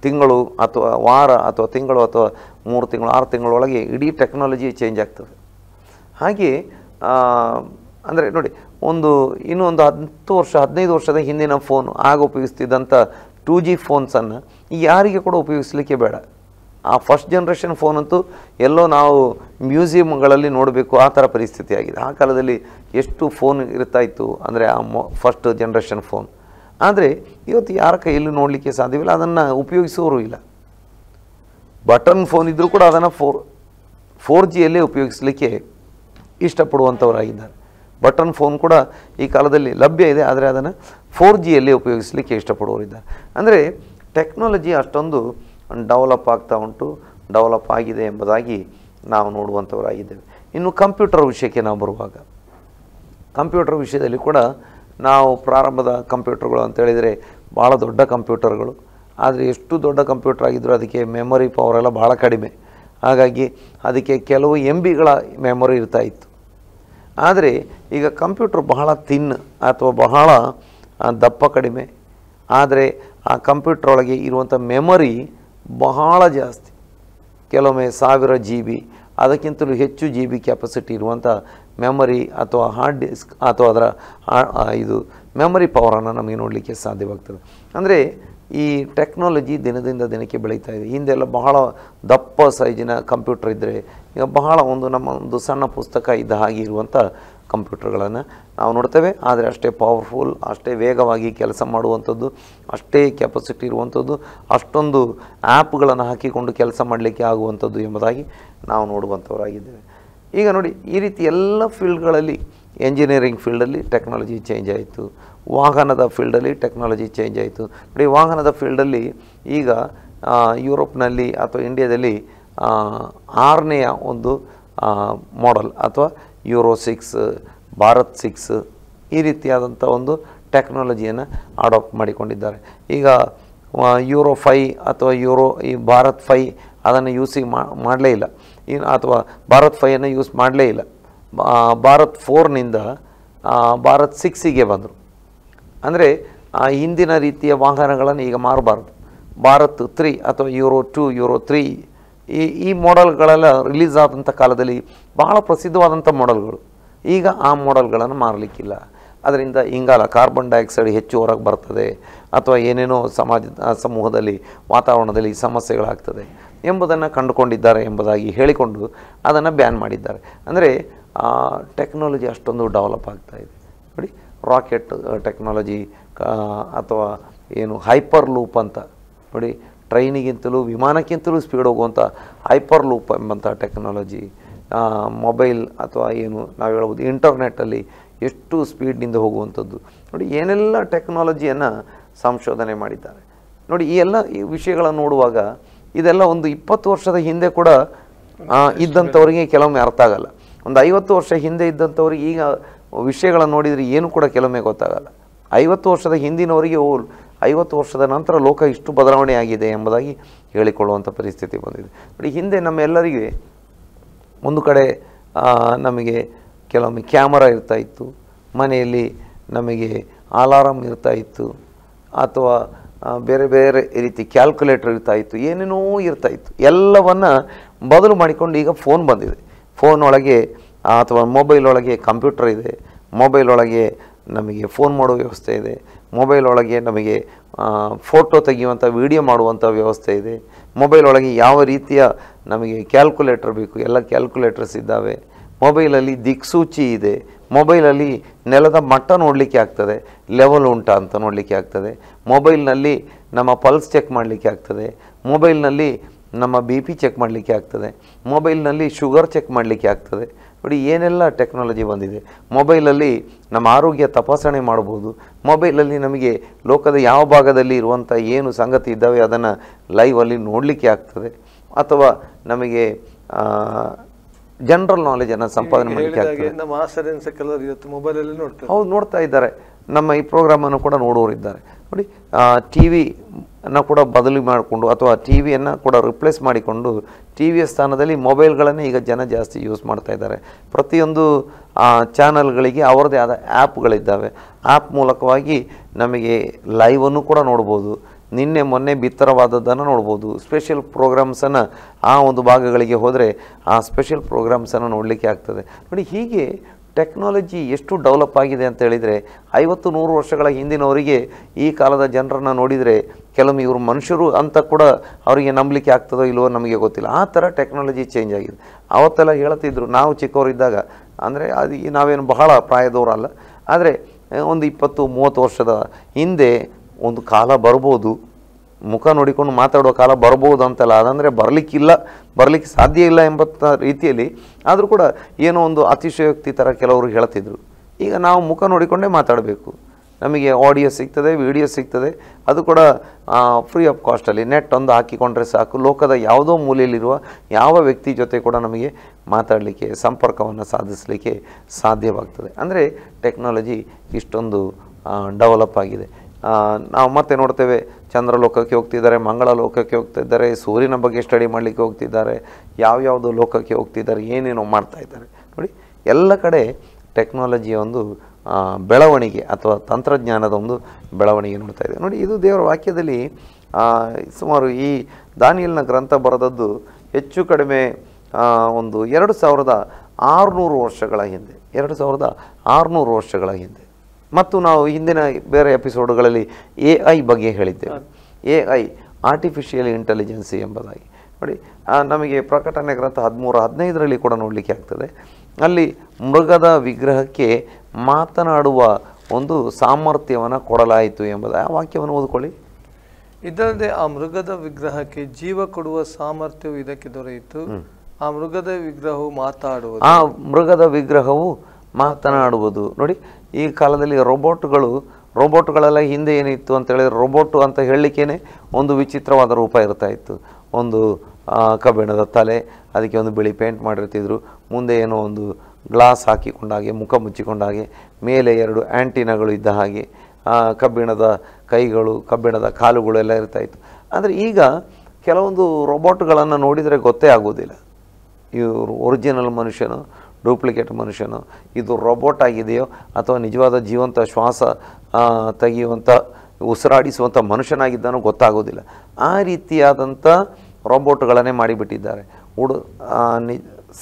ತಿಂಗಳು ಅಥವಾ ವಾರ ಅಥವಾ ತಿಂಗಳು ಅಥವಾ ಮೂರು ತಿಂಗಳು ಆರು ತಿಂಗಳೊಳಗೆ ಇಡೀ ಟೆಕ್ನಾಲಜಿ ಚೇಂಜ್ ಆಗ್ತದೆ ಹಾಗೆಯೇ ಅಂದರೆ ನೋಡಿ ಒಂದು ಇನ್ನೂ ಒಂದು ಹತ್ತು ವರ್ಷ ಹದಿನೈದು ವರ್ಷದ ಹಿಂದಿನ ಫೋನು ಆಗ ಉಪಯೋಗಿಸ್ತಿದ್ದಂಥ ಟೂ ಜಿ ಫೋನ್ಸನ್ನು ಯಾರಿಗೆ ಕೂಡ ಉಪಯೋಗಿಸಲಿಕ್ಕೆ ಬೇಡ ಆ ಫಸ್ಟ್ ಜನ್ರೇಷನ್ ಫೋನಂತೂ ಎಲ್ಲೋ ನಾವು ಮ್ಯೂಸಿಯಮ್ಗಳಲ್ಲಿ ನೋಡಬೇಕು ಆ ಥರ ಪರಿಸ್ಥಿತಿ ಆಗಿದೆ ಆ ಕಾಲದಲ್ಲಿ ಎಷ್ಟು ಫೋನ್ ಇರ್ತಾ ಇತ್ತು ಅಂದರೆ ಆ ಮೊ ಫಸ್ಟ್ ಜನ್ರೇಷನ್ ಫೋನ್ ಆದರೆ ಇವತ್ತು ಯಾರ ಕೈಯಲ್ಲೂ ನೋಡಲಿಕ್ಕೆ ಸಾಧ್ಯವಿಲ್ಲ ಅದನ್ನು ಉಪಯೋಗಿಸೋರು ಇಲ್ಲ ಬಟನ್ ಫೋನ್ ಇದ್ದರೂ ಕೂಡ ಅದನ್ನು ಫೋರ್ ಫೋರ್ ಜಿಯಲ್ಲೇ ಉಪಯೋಗಿಸಲಿಕ್ಕೆ ಇಷ್ಟಪಡುವಂಥವರಾಗಿದ್ದಾರೆ ಬಟನ್ ಫೋನ್ ಕೂಡ ಈ ಕಾಲದಲ್ಲಿ ಲಭ್ಯ ಇದೆ ಆದರೆ ಅದನ್ನು ಫೋರ್ ಜಿಯಲ್ಲಿ ಉಪಯೋಗಿಸಲಿಕ್ಕೆ ಇಷ್ಟಪಡುವವರಿದ್ದಾರೆ ಅಂದರೆ ಟೆಕ್ನಾಲಜಿ ಅಷ್ಟೊಂದು ಡೆವಲಪ್ ಆಗ್ತಾ ಉಂಟು ಡೆವಲಪ್ ಆಗಿದೆ ಎಂಬುದಾಗಿ ನಾವು ನೋಡುವಂಥವರಾಗಿದ್ದೇವೆ ಇನ್ನು ಕಂಪ್ಯೂಟರ್ ವಿಷಯಕ್ಕೆ ನಾವು ಬರುವಾಗ ಕಂಪ್ಯೂಟರ್ ವಿಷಯದಲ್ಲಿ ಕೂಡ ನಾವು ಪ್ರಾರಂಭದ ಕಂಪ್ಯೂಟರ್ಗಳು ಅಂತೇಳಿದರೆ ಭಾಳ ದೊಡ್ಡ ಕಂಪ್ಯೂಟರ್ಗಳು ಆದರೆ ಎಷ್ಟು ದೊಡ್ಡ ಕಂಪ್ಯೂಟರ್ ಆಗಿದ್ದರೂ ಅದಕ್ಕೆ ಮೆಮೊರಿ ಪವರ್ ಭಾಳ ಕಡಿಮೆ ಹಾಗಾಗಿ ಅದಕ್ಕೆ ಕೆಲವು ಎಂ ಬಿಗಳ ಮೆಮೊರಿ ಇರ್ತಾ ಇತ್ತು ಆದರೆ ಈಗ ಕಂಪ್ಯೂಟ್ರ್ ಬಹಳ ತಿನ್ ಅಥವಾ ಬಹಳ ದಪ್ಪ ಕಡಿಮೆ ಆದರೆ ಆ ಕಂಪ್ಯೂಟ್ರೊಳಗೆ ಇರುವಂಥ ಮೆಮೊರಿ ಬಹಳ ಜಾಸ್ತಿ ಕೆಲವೊಮ್ಮೆ ಸಾವಿರ ಜಿ ಬಿ ಅದಕ್ಕಿಂತಲೂ ಹೆಚ್ಚು ಜಿ ಬಿ ಕ್ಯಾಪಸಿಟಿ ಇರುವಂಥ ಮೆಮೊರಿ ಅಥವಾ ಹಾರ್ಡ್ ಡಿಸ್ಕ್ ಅಥವಾ ಅದರ ಇದು ಮೆಮೊರಿ ಪವರನ್ನು ನಮಗೆ ನೋಡಲಿಕ್ಕೆ ಸಾಧ್ಯವಾಗ್ತದೆ ಅಂದರೆ ಈ ಟೆಕ್ನಾಲಜಿ ದಿನದಿಂದ ದಿನಕ್ಕೆ ಬೆಳೀತಾ ಇದೆ ಹಿಂದೆಲ್ಲ ಬಹಳ ದಪ್ಪ ಸೈಜಿನ ಕಂಪ್ಯೂಟರ್ ಇದ್ದರೆ ಈಗ ಬಹಳ ಒಂದು ನಮ್ಮ ಒಂದು ಸಣ್ಣ ಪುಸ್ತಕ ಇದ್ದ ಹಾಗೆ ಇರುವಂಥ ಕಂಪ್ಯೂಟರ್ಗಳನ್ನು ನಾವು ನೋಡ್ತೇವೆ ಆದರೆ ಅಷ್ಟೇ ಪವರ್ಫುಲ್ ಅಷ್ಟೇ ವೇಗವಾಗಿ ಕೆಲಸ ಮಾಡುವಂಥದ್ದು ಅಷ್ಟೇ ಕೆಪಾಸಿಟಿ ಇರುವಂಥದ್ದು ಅಷ್ಟೊಂದು ಆ್ಯಪ್ಗಳನ್ನು ಹಾಕಿಕೊಂಡು ಕೆಲಸ ಮಾಡಲಿಕ್ಕೆ ಆಗುವಂಥದ್ದು ಎಂಬುದಾಗಿ ನಾವು ನೋಡುವಂಥವರಾಗಿದ್ದೇವೆ ಈಗ ನೋಡಿ ಈ ರೀತಿ ಎಲ್ಲ ಫೀಲ್ಡ್ಗಳಲ್ಲಿ ಎಂಜಿನಿಯರಿಂಗ್ ಫೀಲ್ಡಲ್ಲಿ ಟೆಕ್ನಾಲಜಿ ಚೇಂಜ್ ಆಯಿತು ವಾಹನದ ಫೀಲ್ಡಲ್ಲಿ ಟೆಕ್ನಾಲಜಿ ಚೇಂಜ್ ಆಯಿತು ನೋಡಿ ವಾಹನದ ಫೀಲ್ಡಲ್ಲಿ ಈಗ ಯುರೋಪ್ನಲ್ಲಿ ಅಥವಾ ಇಂಡಿಯಾದಲ್ಲಿ ಆರನೆಯ ಒಂದು ಮಾಡಲ್ ಅಥವಾ ಯೂರೋ ಸಿಕ್ಸ್ ಭಾರತ್ ಸಿಕ್ಸ್ ಈ ರೀತಿಯಾದಂಥ ಒಂದು ಟೆಕ್ನಾಲಜಿಯನ್ನು ಅಡಾಪ್ಟ್ ಮಾಡಿಕೊಂಡಿದ್ದಾರೆ ಈಗ ಯೂರೋ ಫೈ ಅಥವಾ ಯೂರೋ ಈ ಭಾರತ್ ಫೈ ಅದನ್ನು ಯೂಸಿಗೆ ಮಾಡಲೇ ಇಲ್ಲ ಇನ್ನು ಅಥವಾ ಭಾರತ್ ಫೈಯನ್ನು ಯೂಸ್ ಮಾಡಲೇ ಇಲ್ಲ ಭಾರತ್ ಫೋರ್ನಿಂದ ಭಾರತ್ ಸಿಕ್ಸಿಗೆ ಬಂದರು ಅಂದರೆ ಹಿಂದಿನ ರೀತಿಯ ವಾಹನಗಳನ್ನು ಈಗ ಮಾರಬಾರ್ದು ಭಾರತ್ ತ್ರೀ ಅಥವಾ ಯೂರೋ ಟು ಯೂರೋ ತ್ರೀ ಈ ಈ ಮಾಡೆಲ್ಗಳೆಲ್ಲ ರಿಲೀಸ್ ಆದಂಥ ಕಾಲದಲ್ಲಿ ಬಹಳ ಪ್ರಸಿದ್ಧವಾದಂಥ ಮಾಡೆಲ್ಗಳು ಈಗ ಆ ಮಾಡೆಲ್ಗಳನ್ನು ಮಾರಲಿಕ್ಕಿಲ್ಲ ಅದರಿಂದ ಇಂಗಾಲ ಕಾರ್ಬನ್ ಡೈಆಕ್ಸೈಡ್ ಹೆಚ್ಚು ಹೊರಗೆ ಬರ್ತದೆ ಅಥವಾ ಏನೇನೋ ಸಮಾಜ ಸಮೂಹದಲ್ಲಿ ವಾತಾವರಣದಲ್ಲಿ ಸಮಸ್ಯೆಗಳಾಗ್ತದೆ ಎಂಬುದನ್ನು ಕಂಡುಕೊಂಡಿದ್ದಾರೆ ಎಂಬುದಾಗಿ ಹೇಳಿಕೊಂಡು ಅದನ್ನು ಬ್ಯಾನ್ ಮಾಡಿದ್ದಾರೆ ಅಂದರೆ ಟೆಕ್ನಾಲಜಿ ಅಷ್ಟೊಂದು ಡೆವಲಪ್ ಆಗ್ತಾ ಇದೆ ನೋಡಿ ರಾಕೆಟ್ ಟೆಕ್ನಾಲಜಿ ಅಥವಾ ಏನು ಹೈಪರ್ ಲೂಪ್ ಅಂತ ನೋಡಿ ಟ್ರೈನಿಗಿಂತಲೂ ವಿಮಾನಕ್ಕಿಂತಲೂ ಸ್ಪೀಡ್ ಹೋಗುವಂಥ ಹೈಪರ್ ಲೂಪ್ ಎಂಬಂಥ ಟೆಕ್ನಾಲಜಿ ಮೊಬೈಲ್ ಅಥವಾ ಏನು ನಾವು ಹೇಳ್ಬೋದು ಇಂಟರ್ನೆಟ್ಟಲ್ಲಿ ಎಷ್ಟು ಸ್ಪೀಡ್ನಿಂದ ಹೋಗುವಂಥದ್ದು ನೋಡಿ ಏನೆಲ್ಲ ಟೆಕ್ನಾಲಜಿಯನ್ನು ಸಂಶೋಧನೆ ಮಾಡಿದ್ದಾರೆ ನೋಡಿ ಈ ಎಲ್ಲ ಈ ವಿಷಯಗಳನ್ನು ನೋಡುವಾಗ ಇದೆಲ್ಲ ಒಂದು ಇಪ್ಪತ್ತು ವರ್ಷದ ಹಿಂದೆ ಕೂಡ ಇದ್ದಂಥವ್ರಿಗೆ ಕೆಲವೊಮ್ಮೆ ಅರ್ಥ ಆಗಲ್ಲ ಒಂದು ಐವತ್ತು ವರ್ಷ ಹಿಂದೆ ಇದ್ದಂಥವ್ರಿಗೆ ಈಗ ವಿಷಯಗಳನ್ನು ನೋಡಿದರೆ ಏನು ಕೂಡ ಕೆಲವೊಮ್ಮೆ ಗೊತ್ತಾಗಲ್ಲ ಐವತ್ತು ವರ್ಷದ ಹಿಂದಿನವರಿಗೆ ಐವತ್ತು ವರ್ಷದ ನಂತರ ಲೋಕ ಇಷ್ಟು ಬದಲಾವಣೆ ಆಗಿದೆ ಎಂಬುದಾಗಿ ಹೇಳಿಕೊಳ್ಳುವಂಥ ಪರಿಸ್ಥಿತಿ ಬಂದಿದೆ ನೋಡಿ ಹಿಂದೆ ನಮ್ಮೆಲ್ಲರಿಗೆ ಒಂದು ಕಡೆ ನಮಗೆ ಕೆಲವೊಮ್ಮೆ ಕ್ಯಾಮರಾ ಇರ್ತಾಯಿತ್ತು ಮನೆಯಲ್ಲಿ ನಮಗೆ ಅಲಾರಾಮ್ ಇತ್ತು ಅಥವಾ ಬೇರೆ ಬೇರೆ ರೀತಿ ಕ್ಯಾಲ್ಕುಲೇಟರ್ ಇರ್ತಾ ಇತ್ತು ಏನೇನೋ ಇತ್ತು ಎಲ್ಲವನ್ನು ಬದಲು ಮಾಡಿಕೊಂಡು ಈಗ ಫೋನ್ ಬಂದಿದೆ ಫೋನ್ ಒಳಗೆ ಅಥವಾ ಮೊಬೈಲ್ ಒಳಗೆ ಕಂಪ್ಯೂಟರ್ ಇದೆ ಮೊಬೈಲ್ ಒಳಗೆ ನಮಗೆ ಫೋನ್ ಮಾಡೋ ವ್ಯವಸ್ಥೆ ಇದೆ ಮೊಬೈಲ್ ಒಳಗೆ ನಮಗೆ ಫೋಟೋ ತೆಗೆಯುವಂಥ ವಿಡಿಯೋ ಮಾಡುವಂಥ ವ್ಯವಸ್ಥೆ ಇದೆ ಮೊಬೈಲ್ ಒಳಗೆ ಯಾವ ರೀತಿಯ ನಮಗೆ ಕ್ಯಾಲ್ಕುಲೇಟರ್ ಬೇಕು ಎಲ್ಲ ಕ್ಯಾಲ್ಕುಲೇಟರ್ಸ್ ಇದ್ದಾವೆ ಮೊಬೈಲಲ್ಲಿ ದಿಕ್ಸೂಚಿ ಇದೆ ಮೊಬೈಲಲ್ಲಿ ನೆಲದ ಮಟ್ಟ ನೋಡಲಿಕ್ಕೆ ಆಗ್ತದೆ ಲೆವೆಲ್ ಉಂಟ ಅಂತ ನೋಡಲಿಕ್ಕೆ ಆಗ್ತದೆ ಮೊಬೈಲ್ನಲ್ಲಿ ನಮ್ಮ ಪಲ್ಸ್ ಚೆಕ್ ಮಾಡಲಿಕ್ಕೆ ಆಗ್ತದೆ ಮೊಬೈಲ್ನಲ್ಲಿ ನಮ್ಮ ಬಿ ಪಿ ಚೆಕ್ ಮಾಡಲಿಕ್ಕೆ ಆಗ್ತದೆ ಮೊಬೈಲ್ನಲ್ಲಿ ಶುಗರ್ ಚೆಕ್ ಮಾಡಲಿಕ್ಕೆ ಆಗ್ತದೆ ನೋಡಿ ಏನೆಲ್ಲ ಟೆಕ್ನಾಲಜಿ ಬಂದಿದೆ ಮೊಬೈಲಲ್ಲಿ ನಮ್ಮ ಆರೋಗ್ಯ ತಪಾಸಣೆ ಮಾಡ್ಬೋದು ಮೊಬೈಲಲ್ಲಿ ನಮಗೆ ಲೋಕದ ಯಾವ ಭಾಗದಲ್ಲಿ ಇರುವಂಥ ಏನು ಸಂಗತಿ ಇದ್ದಾವೆ ಅದನ್ನು ಲೈವಲ್ಲಿ ನೋಡಲಿಕ್ಕೆ ಆಗ್ತದೆ ಅಥವಾ ನಮಗೆ ಜನರಲ್ ನಾಲೆಜನ್ನು ಸಂಪಾದನೆ ಮಾಡಲಿಕ್ಕೆ ಆಗ್ತದೆ ನಮ್ಮ ಮೊಬೈಲಲ್ಲಿ ನೋಡ್ತಾರೆ ಹೌದು ನೋಡ್ತಾ ಇದ್ದಾರೆ ನಮ್ಮ ಈ ಪ್ರೋಗ್ರಾಮನ್ನು ಕೂಡ ನೋಡೋರು ಇದ್ದಾರೆ ನೋಡಿ ಟಿ ವಿ ಅನ್ನು ಕೂಡ ಬದಲಿ ಮಾಡಿಕೊಂಡು ಅಥವಾ ಟಿ ವಿಯನ್ನು ಕೂಡ ರಿಪ್ಲೇಸ್ ಮಾಡಿಕೊಂಡು ಟಿ ವಿಯ ಸ್ಥಾನದಲ್ಲಿ ಮೊಬೈಲ್ಗಳನ್ನೇ ಈಗ ಜನ ಜಾಸ್ತಿ ಯೂಸ್ ಮಾಡ್ತಾ ಇದ್ದಾರೆ ಪ್ರತಿಯೊಂದು ಚಾನಲ್ಗಳಿಗೆ ಅವರದೇ ಆದ ಆ್ಯಪ್ಗಳಿದ್ದಾವೆ ಆ್ಯಪ್ ಮೂಲಕವಾಗಿ ನಮಗೆ ಲೈವನ್ನು ಕೂಡ ನೋಡ್ಬೋದು ನಿನ್ನೆ ಮೊನ್ನೆ ಬಿತ್ತರವಾದದ್ದನ್ನು ನೋಡ್ಬೋದು ಸ್ಪೆಷಲ್ ಪ್ರೋಗ್ರಾಮ್ಸನ್ನು ಆ ಒಂದು ಭಾಗಗಳಿಗೆ ಹೋದರೆ ಆ ಸ್ಪೆಷಲ್ ಪ್ರೋಗ್ರಾಮ್ಸನ್ನು ನೋಡಲಿಕ್ಕೆ ಆಗ್ತದೆ ನೋಡಿ ಹೀಗೆ ಟೆಕ್ನಾಲಜಿ ಎಷ್ಟು ಡೆವಲಪ್ ಆಗಿದೆ ಅಂತ ಹೇಳಿದರೆ ಐವತ್ತು ನೂರು ವರ್ಷಗಳ ಹಿಂದಿನವರಿಗೆ ಈ ಕಾಲದ ಜನರನ್ನು ನೋಡಿದರೆ ಕೆಲವೊಮ್ಮೆ ಇವರು ಮನುಷ್ಯರು ಅಂತ ಕೂಡ ಅವರಿಗೆ ನಂಬಲಿಕ್ಕೆ ಆಗ್ತದೋ ಇಲ್ಲವೋ ನಮಗೆ ಗೊತ್ತಿಲ್ಲ ಆ ಥರ ಟೆಕ್ನಾಲಜಿ ಚೇಂಜ್ ಆಗಿದೆ ಅವತ್ತೆಲ್ಲ ಹೇಳ್ತಿದ್ರು ನಾವು ಚಿಕ್ಕವರಿದ್ದಾಗ ಅಂದರೆ ಅದು ನಾವೇನು ಬಹಳ ಪ್ರಾಯದವರಲ್ಲ ಆದರೆ ಒಂದು ಇಪ್ಪತ್ತು ಮೂವತ್ತು ವರ್ಷದ ಹಿಂದೆ ಒಂದು ಕಾಲ ಬರ್ಬೋದು ಮುಖ ನೋಡಿಕೊಂಡು ಮಾತಾಡೋ ಕಾಲ ಬರಬಹುದು ಅಂತಲ್ಲ ಅದಂದರೆ ಬರಲಿಕ್ಕಿಲ್ಲ ಬರಲಿಕ್ಕೆ ಸಾಧ್ಯ ಇಲ್ಲ ಎಂಬ ರೀತಿಯಲ್ಲಿ ಆದರೂ ಕೂಡ ಏನೋ ಒಂದು ಅತಿಶಯೋಕ್ತಿ ಥರ ಕೆಲವರು ಹೇಳ್ತಿದ್ರು ಈಗ ನಾವು ಮುಖ ನೋಡಿಕೊಂಡೇ ಮಾತಾಡಬೇಕು ನಮಗೆ ಆಡಿಯೋ ಸಿಗ್ತದೆ ವಿಡಿಯೋ ಸಿಗ್ತದೆ ಅದು ಕೂಡ ಫ್ರೀ ಆಫ್ ಕಾಸ್ಟಲ್ಲಿ ನೆಟ್ ಒಂದು ಹಾಕಿಕೊಂಡ್ರೆ ಸಾಕು ಲೋಕದ ಯಾವುದೋ ಮೂಲೆಯಲ್ಲಿರುವ ಯಾವ ವ್ಯಕ್ತಿ ಜೊತೆ ಕೂಡ ನಮಗೆ ಮಾತಾಡಲಿಕ್ಕೆ ಸಂಪರ್ಕವನ್ನು ಸಾಧಿಸಲಿಕ್ಕೆ ಸಾಧ್ಯವಾಗ್ತದೆ ಅಂದರೆ ಟೆಕ್ನಾಲಜಿ ಇಷ್ಟೊಂದು ಡೆವಲಪ್ ಆಗಿದೆ ನಾವು ಮತ್ತೆ ನೋಡ್ತೇವೆ ಚಂದ್ರಲೋಕಕ್ಕೆ ಹೋಗ್ತಿದ್ದಾರೆ ಮಂಗಳ ಲೋಕಕ್ಕೆ ಹೋಗ್ತಿದ್ದಾರೆ ಸೂರ್ಯನ ಬಗ್ಗೆ ಸ್ಟಡಿ ಮಾಡಲಿಕ್ಕೆ ಹೋಗ್ತಿದ್ದಾರೆ ಯಾವ್ಯಾವುದು ಲೋಕಕ್ಕೆ ಹೋಗ್ತಿದ್ದಾರೆ ಏನೇನು ಮಾಡ್ತಾ ಇದ್ದಾರೆ ನೋಡಿ ಎಲ್ಲ ಕಡೆ ಟೆಕ್ನಾಲಜಿಯ ಒಂದು ಬೆಳವಣಿಗೆ ಅಥವಾ ತಂತ್ರಜ್ಞಾನದ ಒಂದು ಬೆಳವಣಿಗೆ ನೋಡ್ತಾ ಇದೆ ನೋಡಿ ಇದು ದೇವರ ವಾಕ್ಯದಲ್ಲಿ ಸುಮಾರು ಈ ದಾನಿಯಲ್ನ ಗ್ರಂಥ ಬರೆದದ್ದು ಹೆಚ್ಚು ಕಡಿಮೆ ಒಂದು ಎರಡು ಸಾವಿರದ ಆರುನೂರು ವರ್ಷಗಳ ಹಿಂದೆ ಎರಡು ಸಾವಿರದ ಆರುನೂರು ವರ್ಷಗಳ ಹಿಂದೆ ಮತ್ತು ನಾವು ಹಿಂದಿನ ಬೇರೆ ಎಪಿಸೋಡ್ಗಳಲ್ಲಿ ಎ ಐ ಬಗ್ಗೆ ಹೇಳಿದ್ದೇವೆ ಎ ಐ ಆರ್ಟಿಫಿಷಿಯಲ್ ಇಂಟೆಲಿಜೆನ್ಸಿ ಎಂಬುದಾಗಿ ನೋಡಿ ನಮಗೆ ಪ್ರಕಟಣೆ ಗ್ರಂಥ ಹದಿಮೂರು ಹದಿನೈದರಲ್ಲಿ ಕೂಡ ನೋಡಲಿಕ್ಕೆ ಆಗ್ತದೆ ಅಲ್ಲಿ ಮೃಗದ ವಿಗ್ರಹಕ್ಕೆ ಮಾತನಾಡುವ ಒಂದು ಸಾಮರ್ಥ್ಯವನ್ನು ಕೊಡಲಾಯಿತು ಎಂಬುದ ಆ ವಾಕ್ಯವನ್ನು ಓದ್ಕೊಳ್ಳಿ ಇದಲ್ಲದೆ ಆ ಮೃಗದ ವಿಗ್ರಹಕ್ಕೆ ಜೀವ ಕೊಡುವ ಸಾಮರ್ಥ್ಯವು ಇದಕ್ಕೆ ದೊರೆಯಿತು ಆ ಮೃಗದ ವಿಗ್ರಹವು ಮಾತಾಡುವುದು ಆ ಮೃಗದ ವಿಗ್ರಹವು ಮಾತನಾಡುವುದು ನೋಡಿ ಈ ಕಾಲದಲ್ಲಿ ರೋಬೋಟ್ಗಳು ರೋಬೋಟ್ಗಳೆಲ್ಲ ಹಿಂದೆ ಏನಿತ್ತು ಅಂತೇಳಿದ್ರೆ ರೋಬೋಟು ಅಂತ ಹೇಳಲಿಕ್ಕೇ ಒಂದು ವಿಚಿತ್ರವಾದ ರೂಪ ಇರ್ತಾ ಇತ್ತು ಒಂದು ಕಬ್ಬಿಣದ ತಲೆ ಅದಕ್ಕೆ ಒಂದು ಬಿಳಿ ಪೇಂಟ್ ಮಾಡಿರ್ತಿದ್ರು ಮುಂದೆ ಏನೋ ಒಂದು ಗ್ಲಾಸ್ ಹಾಕಿಕೊಂಡಾಗೆ ಮುಖ ಹಾಗೆ ಮೇಲೆ ಎರಡು ಆ್ಯಂಟಿನಗಳು ಇದ್ದ ಹಾಗೆ ಕಬ್ಬಿಣದ ಕೈಗಳು ಕಬ್ಬಿಣದ ಕಾಲುಗಳೆಲ್ಲ ಇತ್ತು ಆದರೆ ಈಗ ಕೆಲವೊಂದು ರೋಬೋಟ್ಗಳನ್ನು ನೋಡಿದರೆ ಗೊತ್ತೇ ಆಗೋದಿಲ್ಲ ಇವರು ಒರಿಜಿನಲ್ ಮನುಷ್ಯನು ಡೂಪ್ಲಿಕೇಟ್ ಮನುಷ್ಯನು ಇದು ರೊಬೋಟ್ ಆಗಿದೆಯೋ ಅಥವಾ ನಿಜವಾದ ಜೀವಂತ ಶ್ವಾಸ ತೆಗೆಯುವಂಥ ಉಸಿರಾಡಿಸುವಂಥ ಮನುಷ್ಯನಾಗಿದ್ದಾನೋ ಗೊತ್ತಾಗೋದಿಲ್ಲ ಆ ರೀತಿಯಾದಂಥ ರೊಬೋಟ್ಗಳನ್ನೇ ಮಾಡಿಬಿಟ್ಟಿದ್ದಾರೆ ಉಡು ನಿ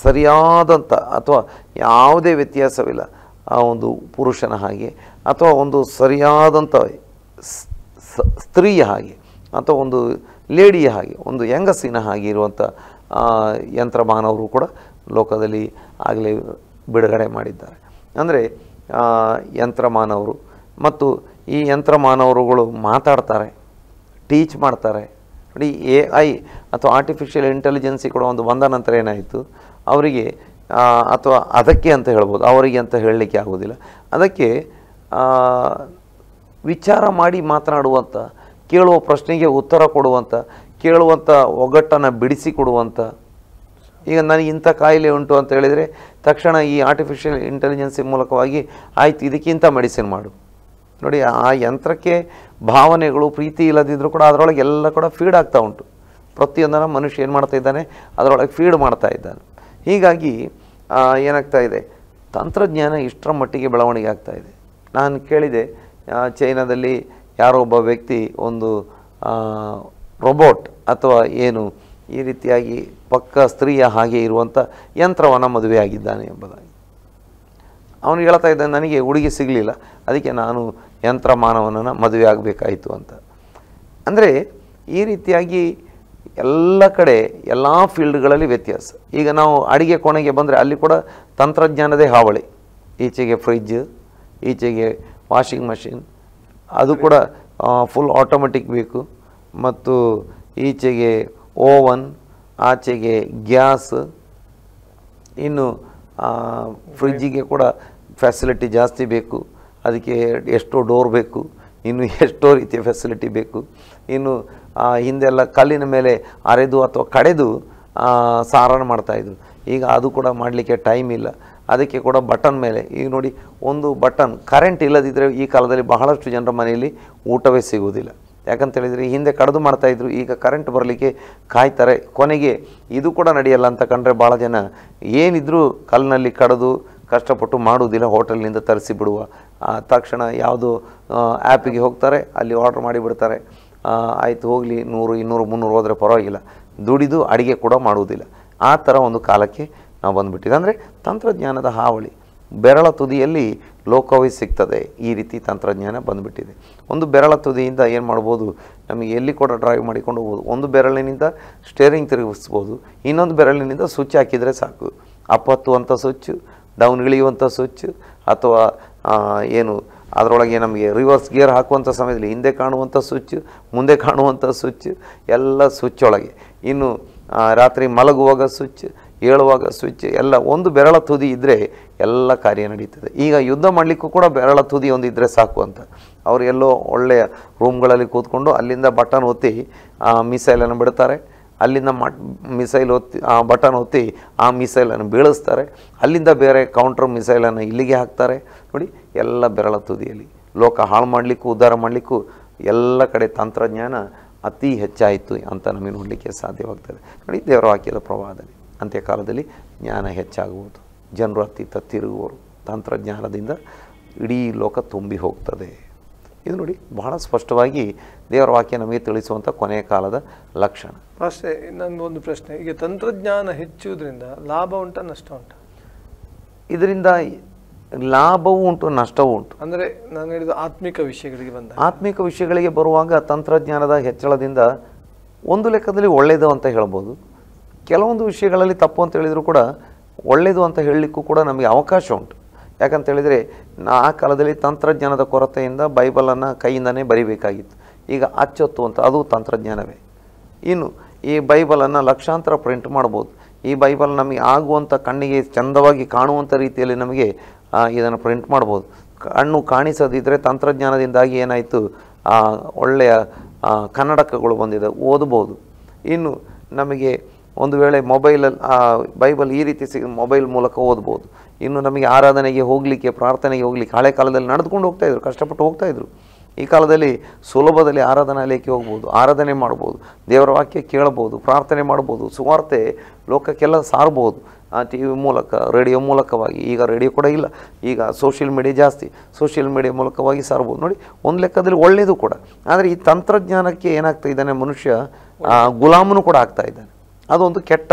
ಸರಿಯಾದಂಥ ಅಥವಾ ಯಾವುದೇ ವ್ಯತ್ಯಾಸವಿಲ್ಲ ಆ ಒಂದು ಪುರುಷನ ಹಾಗೆ ಅಥವಾ ಒಂದು ಸರಿಯಾದಂಥ ಸ್ತ್ರೀಯ ಹಾಗೆ ಅಥವಾ ಒಂದು ಲೇಡಿಯ ಹಾಗೆ ಒಂದು ಹೆಂಗಸಿನ ಹಾಗೆ ಇರುವಂಥ ಯಂತ್ರಮಾನವರು ಕೂಡ ಲೋಕದಲ್ಲಿ ಆಗಲೇ ಬಿಡುಗಡೆ ಮಾಡಿದ್ದಾರೆ ಅಂದರೆ ಯಂತ್ರಮಾನವರು ಮತ್ತು ಈ ಯಂತ್ರಮಾನವರುಗಳು ಮಾತಾಡ್ತಾರೆ ಟೀಚ್ ಮಾಡ್ತಾರೆ ನೋಡಿ ಎ ಐ ಅಥವಾ ಆರ್ಟಿಫಿಷಿಯಲ್ ಇಂಟೆಲಿಜೆನ್ಸಿ ಕೂಡ ಒಂದು ಬಂದ ನಂತರ ಏನಾಯಿತು ಅವರಿಗೆ ಅಥವಾ ಅದಕ್ಕೆ ಅಂತ ಹೇಳ್ಬೋದು ಅವರಿಗೆ ಅಂತ ಹೇಳಲಿಕ್ಕೆ ಆಗೋದಿಲ್ಲ ಅದಕ್ಕೆ ವಿಚಾರ ಮಾಡಿ ಮಾತನಾಡುವಂಥ ಕೇಳುವ ಪ್ರಶ್ನೆಗೆ ಉತ್ತರ ಕೊಡುವಂಥ ಕೇಳುವಂಥ ಒಗ್ಗಟ್ಟನ್ನು ಬಿಡಿಸಿ ಕೊಡುವಂಥ ಈಗ ನನಗೆ ಇಂಥ ಕಾಯಿಲೆ ಉಂಟು ಅಂತ ಹೇಳಿದರೆ ತಕ್ಷಣ ಈ ಆರ್ಟಿಫಿಷಿಯಲ್ ಇಂಟೆಲಿಜೆನ್ಸಿ ಮೂಲಕವಾಗಿ ಆಯ್ತು ಇದಕ್ಕಿಂತ ಮೆಡಿಸಿನ್ ಮಾಡು ನೋಡಿ ಆ ಯಂತ್ರಕ್ಕೆ ಭಾವನೆಗಳು ಪ್ರೀತಿ ಇಲ್ಲದಿದ್ದರೂ ಕೂಡ ಅದರೊಳಗೆ ಎಲ್ಲ ಕೂಡ ಫೀಡ್ ಆಗ್ತಾ ಉಂಟು ಪ್ರತಿಯೊಂದನ್ನು ಮನುಷ್ಯ ಏನು ಮಾಡ್ತಾ ಇದ್ದಾನೆ ಅದರೊಳಗೆ ಫೀಡ್ ಮಾಡ್ತಾ ಇದ್ದಾನೆ ಹೀಗಾಗಿ ಏನಾಗ್ತಾ ಇದೆ ತಂತ್ರಜ್ಞಾನ ಇಷ್ಟರ ಮಟ್ಟಿಗೆ ಬೆಳವಣಿಗೆ ಆಗ್ತಾ ಇದೆ ನಾನು ಕೇಳಿದೆ ಚೈನಾದಲ್ಲಿ ಯಾರೋ ಒಬ್ಬ ವ್ಯಕ್ತಿ ಒಂದು ರೋಬೋಟ್ ಅಥವಾ ಏನು ಈ ರೀತಿಯಾಗಿ ಪಕ್ಕ ಸ್ತ್ರೀಯ ಹಾಗೆ ಇರುವಂಥ ಯಂತ್ರವನ್ನು ಮದುವೆಯಾಗಿದ್ದಾನೆ ಎಂಬುದಾಗಿ ಅವನು ಹೇಳ್ತಾ ಇದ್ದ ನನಗೆ ಹುಡುಗಿ ಸಿಗಲಿಲ್ಲ ಅದಕ್ಕೆ ನಾನು ಯಂತ್ರ ಮಾನವನನ್ನು ಮದುವೆ ಆಗಬೇಕಾಯಿತು ಅಂತ ಅಂದರೆ ಈ ರೀತಿಯಾಗಿ ಎಲ್ಲ ಕಡೆ ಎಲ್ಲ ಫೀಲ್ಡ್ಗಳಲ್ಲಿ ವ್ಯತ್ಯಾಸ ಈಗ ನಾವು ಅಡುಗೆ ಕೋಣೆಗೆ ಬಂದರೆ ಅಲ್ಲಿ ಕೂಡ ತಂತ್ರಜ್ಞಾನದೇ ಹಾವಳಿ ಈಚೆಗೆ ಫ್ರಿಜ್ ಈಚೆಗೆ ವಾಷಿಂಗ್ ಮಷಿನ್ ಅದು ಕೂಡ ಫುಲ್ ಆಟೋಮೆಟಿಕ್ ಬೇಕು ಮತ್ತು ಈಚೆಗೆ ಓವನ್ ಆಚೆಗೆ ಗ್ಯಾಸ್ ಇನ್ನು ಫ್ರಿಜ್ಜಿಗೆ ಕೂಡ ಫೆಸಿಲಿಟಿ ಜಾಸ್ತಿ ಬೇಕು ಅದಕ್ಕೆ ಎಷ್ಟೋ ಡೋರ್ ಬೇಕು ಇನ್ನು ಎಷ್ಟೋ ರೀತಿಯ ಫೆಸಿಲಿಟಿ ಬೇಕು ಇನ್ನು ಹಿಂದೆಲ್ಲ ಕಲ್ಲಿನ ಮೇಲೆ ಅರೆದು ಅಥವಾ ಕಡೆದು ಸಾರಣ ಮಾಡ್ತಾಯಿದ್ರು ಈಗ ಅದು ಕೂಡ ಮಾಡಲಿಕ್ಕೆ ಟೈಮ್ ಇಲ್ಲ ಅದಕ್ಕೆ ಕೂಡ ಬಟನ್ ಮೇಲೆ ಈಗ ನೋಡಿ ಒಂದು ಬಟನ್ ಕರೆಂಟ್ ಇಲ್ಲದಿದ್ದರೆ ಈ ಕಾಲದಲ್ಲಿ ಬಹಳಷ್ಟು ಜನರ ಮನೆಯಲ್ಲಿ ಊಟವೇ ಸಿಗುವುದಿಲ್ಲ ಯಾಕಂತೇಳಿದರೆ ಹಿಂದೆ ಕಡಿದು ಮಾಡ್ತಾಯಿದ್ರು ಈಗ ಕರೆಂಟ್ ಬರಲಿಕ್ಕೆ ಕಾಯ್ತಾರೆ ಕೊನೆಗೆ ಇದು ಕೂಡ ನಡೆಯಲ್ಲ ಅಂತ ಕಂಡ್ರೆ ಭಾಳ ಜನ ಏನಿದ್ರೂ ಕಲ್ಲಿನಲ್ಲಿ ಕಡಿದು ಕಷ್ಟಪಟ್ಟು ಮಾಡುವುದಿಲ್ಲ ಹೋಟೆಲ್ನಿಂದ ತರಿಸಿ ಬಿಡುವ ತಕ್ಷಣ ಯಾವುದು ಆ್ಯಪಿಗೆ ಹೋಗ್ತಾರೆ ಅಲ್ಲಿ ಆರ್ಡ್ರ್ ಮಾಡಿಬಿಡ್ತಾರೆ ಆಯಿತು ಹೋಗಲಿ ನೂರು ಇನ್ನೂರು ಮುನ್ನೂರು ಹೋದರೆ ಪರವಾಗಿಲ್ಲ ದುಡಿದು ಅಡುಗೆ ಕೂಡ ಮಾಡುವುದಿಲ್ಲ ಆ ಥರ ಒಂದು ಕಾಲಕ್ಕೆ ನಾವು ಬಂದುಬಿಟ್ಟಿದೆ ಅಂದರೆ ತಂತ್ರಜ್ಞಾನದ ಹಾವಳಿ ಬೆರಳ ತುದಿಯಲ್ಲಿ ಲೋಕವೇ ಸಿಗ್ತದೆ ಈ ರೀತಿ ತಂತ್ರಜ್ಞಾನ ಬಂದುಬಿಟ್ಟಿದೆ ಒಂದು ಬೆರಳ ತುದಿಯಿಂದ ಏನು ಮಾಡ್ಬೋದು ನಮಗೆ ಎಲ್ಲಿ ಕೂಡ ಡ್ರೈವ್ ಮಾಡಿಕೊಂಡು ಹೋಗ್ಬೋದು ಒಂದು ಬೆರಳಿನಿಂದ ಸ್ಟೇರಿಂಗ್ ತಿರುಗಿಸ್ಬೋದು ಇನ್ನೊಂದು ಬೆರಳಿನಿಂದ ಸ್ವಿಚ್ ಹಾಕಿದರೆ ಸಾಕು ಅಪ್ಪತ್ತುವಂಥ ಸ್ವಿಚ್ಚು ಸ್ವಿಚ್ ಡೌನ್ ಇಳಿಯುವಂಥ ಸ್ವಿಚ್ ಅಥವಾ ಏನು ಅದರೊಳಗೆ ನಮಗೆ ರಿವರ್ಸ್ ಗೇರ್ ಹಾಕುವಂಥ ಸಮಯದಲ್ಲಿ ಹಿಂದೆ ಕಾಣುವಂಥ ಸ್ವಿಚ್ ಮುಂದೆ ಕಾಣುವಂಥ ಸ್ವಿಚ್ ಎಲ್ಲ ಸ್ವಿಚ್ ಒಳಗೆ ಇನ್ನು ರಾತ್ರಿ ಮಲಗುವಾಗ ಸ್ವಿಚ್ ಹೇಳುವಾಗ ಸ್ವಿಚ್ ಎಲ್ಲ ಒಂದು ಬೆರಳ ತುದಿ ಇದ್ದರೆ ಎಲ್ಲ ಕಾರ್ಯ ನಡೀತದೆ ಈಗ ಯುದ್ಧ ಮಾಡಲಿಕ್ಕೂ ಕೂಡ ಬೆರಳ ತುದಿ ಒಂದು ಇದ್ದರೆ ಸಾಕು ಅಂತ ಅವರು ಎಲ್ಲೋ ಒಳ್ಳೆಯ ರೂಮ್ಗಳಲ್ಲಿ ಕೂತ್ಕೊಂಡು ಅಲ್ಲಿಂದ ಬಟನ್ ಒತ್ತಿ ಮಿಸೈಲನ್ನು ಬಿಡ್ತಾರೆ ಅಲ್ಲಿಂದ ಮಟ್ ಮಿಸೈಲ್ ಒತ್ತಿ ಆ ಬಟನ್ ಒತ್ತಿ ಆ ಮಿಸೈಲನ್ನು ಬೀಳಿಸ್ತಾರೆ ಅಲ್ಲಿಂದ ಬೇರೆ ಕೌಂಟ್ರ್ ಮಿಸೈಲನ್ನು ಇಲ್ಲಿಗೆ ಹಾಕ್ತಾರೆ ನೋಡಿ ಎಲ್ಲ ಬೆರಳ ತುದಿಯಲ್ಲಿ ಲೋಕ ಹಾಳು ಮಾಡಲಿಕ್ಕೂ ಉದ್ಧಾರ ಮಾಡಲಿಕ್ಕೂ ಎಲ್ಲ ಕಡೆ ತಂತ್ರಜ್ಞಾನ ಅತಿ ಹೆಚ್ಚಾಯಿತು ಅಂತ ನಮಗೆ ನೋಡಲಿಕ್ಕೆ ಸಾಧ್ಯವಾಗ್ತದೆ ನೋಡಿ ದೇವರ ವಾಕ್ಯದ ಪ್ರವಾದನೆ ಅಂತ್ಯಕಾಲದಲ್ಲಿ ಜ್ಞಾನ ಹೆಚ್ಚಾಗುವುದು ಜನರು ಅತ್ತಿತ್ತ ತಿರುಗುವರು ತಂತ್ರಜ್ಞಾನದಿಂದ ಇಡೀ ಲೋಕ ತುಂಬಿ ಹೋಗ್ತದೆ ಇದು ನೋಡಿ ಬಹಳ ಸ್ಪಷ್ಟವಾಗಿ ದೇವರ ವಾಕ್ಯ ನಮಗೆ ತಿಳಿಸುವಂಥ ಕೊನೆಯ ಕಾಲದ ಲಕ್ಷಣ ಅಷ್ಟೇ ಇನ್ನೊಂದು ಪ್ರಶ್ನೆ ಈಗ ತಂತ್ರಜ್ಞಾನ ಹೆಚ್ಚುವುದರಿಂದ ಲಾಭ ಉಂಟ ನಷ್ಟ ಉಂಟ ಇದರಿಂದ ಲಾಭವೂ ಉಂಟು ನಷ್ಟವೂ ಉಂಟು ಅಂದರೆ ನಾನು ಹೇಳಿದ ಆತ್ಮಿಕ ವಿಷಯಗಳಿಗೆ ಬಂದ ಆತ್ಮಿಕ ವಿಷಯಗಳಿಗೆ ಬರುವಾಗ ತಂತ್ರಜ್ಞಾನದ ಹೆಚ್ಚಳದಿಂದ ಒಂದು ಲೆಕ್ಕದಲ್ಲಿ ಒಳ್ಳೆಯದು ಅಂತ ಹೇಳ್ಬೋದು ಕೆಲವೊಂದು ವಿಷಯಗಳಲ್ಲಿ ತಪ್ಪು ಅಂತ ಹೇಳಿದರೂ ಕೂಡ ಒಳ್ಳೆಯದು ಅಂತ ಹೇಳಲಿಕ್ಕೂ ಕೂಡ ನಮಗೆ ಅವಕಾಶ ಉಂಟು ಯಾಕಂತೇಳಿದರೆ ಹೇಳಿದರೆ ಆ ಕಾಲದಲ್ಲಿ ತಂತ್ರಜ್ಞಾನದ ಕೊರತೆಯಿಂದ ಬೈಬಲನ್ನು ಕೈಯಿಂದನೇ ಬರಿಬೇಕಾಗಿತ್ತು ಈಗ ಅಚ್ಚೊತ್ತು ಅಂತ ಅದು ತಂತ್ರಜ್ಞಾನವೇ ಇನ್ನು ಈ ಬೈಬಲನ್ನು ಲಕ್ಷಾಂತರ ಪ್ರಿಂಟ್ ಮಾಡ್ಬೋದು ಈ ಬೈಬಲ್ ನಮಗೆ ಆಗುವಂಥ ಕಣ್ಣಿಗೆ ಚಂದವಾಗಿ ಕಾಣುವಂಥ ರೀತಿಯಲ್ಲಿ ನಮಗೆ ಇದನ್ನು ಪ್ರಿಂಟ್ ಮಾಡ್ಬೋದು ಕಣ್ಣು ಕಾಣಿಸದಿದ್ದರೆ ತಂತ್ರಜ್ಞಾನದಿಂದಾಗಿ ಏನಾಯಿತು ಒಳ್ಳೆಯ ಕನ್ನಡಕಗಳು ಬಂದಿದೆ ಓದ್ಬೋದು ಇನ್ನು ನಮಗೆ ಒಂದು ವೇಳೆ ಮೊಬೈಲಲ್ಲಿ ಬೈಬಲ್ ಈ ರೀತಿ ಸಿಗ ಮೊಬೈಲ್ ಮೂಲಕ ಓದ್ಬೋದು ಇನ್ನು ನಮಗೆ ಆರಾಧನೆಗೆ ಹೋಗಲಿಕ್ಕೆ ಪ್ರಾರ್ಥನೆಗೆ ಹೋಗ್ಲಿಕ್ಕೆ ಹಳೆ ಕಾಲದಲ್ಲಿ ನಡೆದುಕೊಂಡು ಹೋಗ್ತಾಯಿದ್ರು ಕಷ್ಟಪಟ್ಟು ಹೋಗ್ತಾಯಿದ್ರು ಈ ಕಾಲದಲ್ಲಿ ಸುಲಭದಲ್ಲಿ ಆರಾಧನಾಲಯಕ್ಕೆ ಹೋಗ್ಬೋದು ಆರಾಧನೆ ಮಾಡ್ಬೋದು ದೇವರ ವಾಕ್ಯ ಕೇಳ್ಬೋದು ಪ್ರಾರ್ಥನೆ ಮಾಡ್ಬೋದು ಸುವಾರ್ತೆ ಲೋಕಕ್ಕೆಲ್ಲ ಸಾರ್ಬೋದು ಆ ಟಿ ವಿ ಮೂಲಕ ರೇಡಿಯೋ ಮೂಲಕವಾಗಿ ಈಗ ರೇಡಿಯೋ ಕೂಡ ಇಲ್ಲ ಈಗ ಸೋಷಿಯಲ್ ಮೀಡಿಯಾ ಜಾಸ್ತಿ ಸೋಷಿಯಲ್ ಮೀಡಿಯಾ ಮೂಲಕವಾಗಿ ಸಾರ್ಬೋದು ನೋಡಿ ಒಂದು ಲೆಕ್ಕದಲ್ಲಿ ಒಳ್ಳೆಯದು ಕೂಡ ಆದರೆ ಈ ತಂತ್ರಜ್ಞಾನಕ್ಕೆ ಏನಾಗ್ತಾ ಇದ್ದಾನೆ ಮನುಷ್ಯ ಗುಲಾಮನು ಕೂಡ ಆಗ್ತಾಯಿದ್ದಾನೆ ಅದೊಂದು ಕೆಟ್ಟ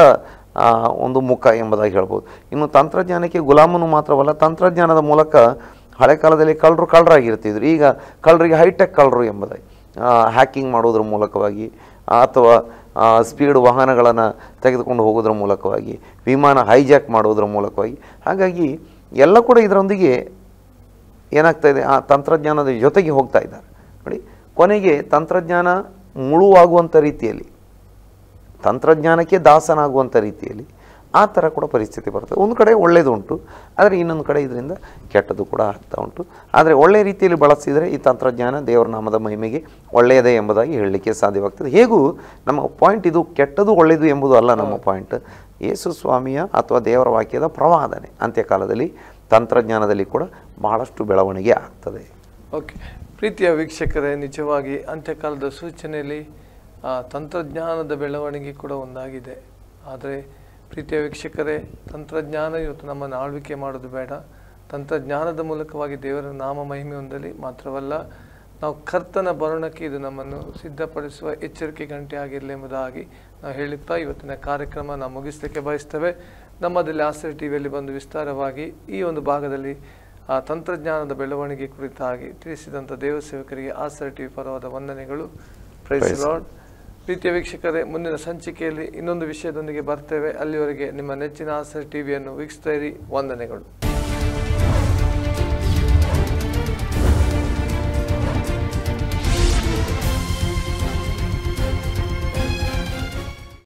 ಒಂದು ಮುಖ ಎಂಬುದಾಗಿ ಹೇಳ್ಬೋದು ಇನ್ನು ತಂತ್ರಜ್ಞಾನಕ್ಕೆ ಗುಲಾಮನು ಮಾತ್ರವಲ್ಲ ತಂತ್ರಜ್ಞಾನದ ಮೂಲಕ ಹಳೆ ಕಾಲದಲ್ಲಿ ಕಳ್ಳರು ಕಳ್ಳರಾಗಿರ್ತಿದ್ರು ಈಗ ಕಳ್ಳರಿಗೆ ಹೈಟೆಕ್ ಕಳ್ಳರು ಎಂಬುದಾಗಿ ಹ್ಯಾಕಿಂಗ್ ಮಾಡೋದ್ರ ಮೂಲಕವಾಗಿ ಅಥವಾ ಸ್ಪೀಡ್ ವಾಹನಗಳನ್ನು ತೆಗೆದುಕೊಂಡು ಹೋಗೋದ್ರ ಮೂಲಕವಾಗಿ ವಿಮಾನ ಹೈಜಾಕ್ ಮಾಡೋದ್ರ ಮೂಲಕವಾಗಿ ಹಾಗಾಗಿ ಎಲ್ಲ ಕೂಡ ಇದರೊಂದಿಗೆ ಏನಾಗ್ತಾ ಇದೆ ಆ ತಂತ್ರಜ್ಞಾನದ ಜೊತೆಗೆ ಹೋಗ್ತಾ ಇದ್ದಾರೆ ನೋಡಿ ಕೊನೆಗೆ ತಂತ್ರಜ್ಞಾನ ಮುಳುವಾಗುವಂಥ ರೀತಿಯಲ್ಲಿ ತಂತ್ರಜ್ಞಾನಕ್ಕೆ ದಾಸನಾಗುವಂಥ ರೀತಿಯಲ್ಲಿ ಆ ಥರ ಕೂಡ ಪರಿಸ್ಥಿತಿ ಬರ್ತದೆ ಒಂದು ಕಡೆ ಒಳ್ಳೆಯದು ಉಂಟು ಆದರೆ ಇನ್ನೊಂದು ಕಡೆ ಇದರಿಂದ ಕೆಟ್ಟದ್ದು ಕೂಡ ಆಗ್ತಾ ಉಂಟು ಆದರೆ ಒಳ್ಳೆಯ ರೀತಿಯಲ್ಲಿ ಬಳಸಿದರೆ ಈ ತಂತ್ರಜ್ಞಾನ ದೇವರ ನಾಮದ ಮಹಿಮೆಗೆ ಒಳ್ಳೆಯದೇ ಎಂಬುದಾಗಿ ಹೇಳಲಿಕ್ಕೆ ಸಾಧ್ಯವಾಗ್ತದೆ ಹೇಗೂ ನಮ್ಮ ಪಾಯಿಂಟ್ ಇದು ಕೆಟ್ಟದು ಒಳ್ಳೆಯದು ಎಂಬುದು ಅಲ್ಲ ನಮ್ಮ ಪಾಯಿಂಟ್ ಯೇಸು ಸ್ವಾಮಿಯ ಅಥವಾ ದೇವರ ವಾಕ್ಯದ ಪ್ರವಾದನೆ ಅಂತ್ಯಕಾಲದಲ್ಲಿ ತಂತ್ರಜ್ಞಾನದಲ್ಲಿ ಕೂಡ ಬಹಳಷ್ಟು ಬೆಳವಣಿಗೆ ಆಗ್ತದೆ ಓಕೆ ಪ್ರೀತಿಯ ವೀಕ್ಷಕರೇ ನಿಜವಾಗಿ ಅಂತ್ಯಕಾಲದ ಸೂಚನೆಯಲ್ಲಿ ತಂತ್ರಜ್ಞಾನದ ಬೆಳವಣಿಗೆ ಕೂಡ ಒಂದಾಗಿದೆ ಆದರೆ ಪ್ರೀತಿಯ ವೀಕ್ಷಕರೇ ತಂತ್ರಜ್ಞಾನ ಇವತ್ತು ನಮ್ಮನ್ನು ಆಳ್ವಿಕೆ ಮಾಡೋದು ಬೇಡ ತಂತ್ರಜ್ಞಾನದ ಮೂಲಕವಾಗಿ ದೇವರ ನಾಮ ಮಹಿಮೆ ಹೊಂದಲಿ ಮಾತ್ರವಲ್ಲ ನಾವು ಕರ್ತನ ಬರುಣಕ್ಕೆ ಇದು ನಮ್ಮನ್ನು ಸಿದ್ಧಪಡಿಸುವ ಎಚ್ಚರಿಕೆ ಗಂಟೆ ಆಗಿರಲಿ ಎಂಬುದಾಗಿ ನಾವು ಹೇಳುತ್ತಾ ಇವತ್ತಿನ ಕಾರ್ಯಕ್ರಮ ನಾವು ಮುಗಿಸಲಿಕ್ಕೆ ಬಯಸ್ತೇವೆ ನಮ್ಮದಲ್ಲಿ ಆಸರ್ ಟಿವಿಯಲ್ಲಿ ಬಂದು ವಿಸ್ತಾರವಾಗಿ ಈ ಒಂದು ಭಾಗದಲ್ಲಿ ಆ ತಂತ್ರಜ್ಞಾನದ ಬೆಳವಣಿಗೆ ಕುರಿತಾಗಿ ತಿಳಿಸಿದಂಥ ದೇವಸೇವಕರಿಗೆ ಆಸರೆ ಟಿ ವಿ ಪರವಾದ ವಂದನೆಗಳು ಪ್ರೈಸ್ ಲಾರ್ಡ್ ಪ್ರೀತಿಯ ವೀಕ್ಷಕರೇ ಮುಂದಿನ ಸಂಚಿಕೆಯಲ್ಲಿ ಇನ್ನೊಂದು ವಿಷಯದೊಂದಿಗೆ ಬರ್ತೇವೆ ಅಲ್ಲಿವರೆಗೆ ನಿಮ್ಮ ನೆಚ್ಚಿನ ಆಸರಿ ಟಿವಿಯನ್ನು ವೀಕ್ಷಿಸ್ತಾ ಇರಿ ವಂದನೆಗಳು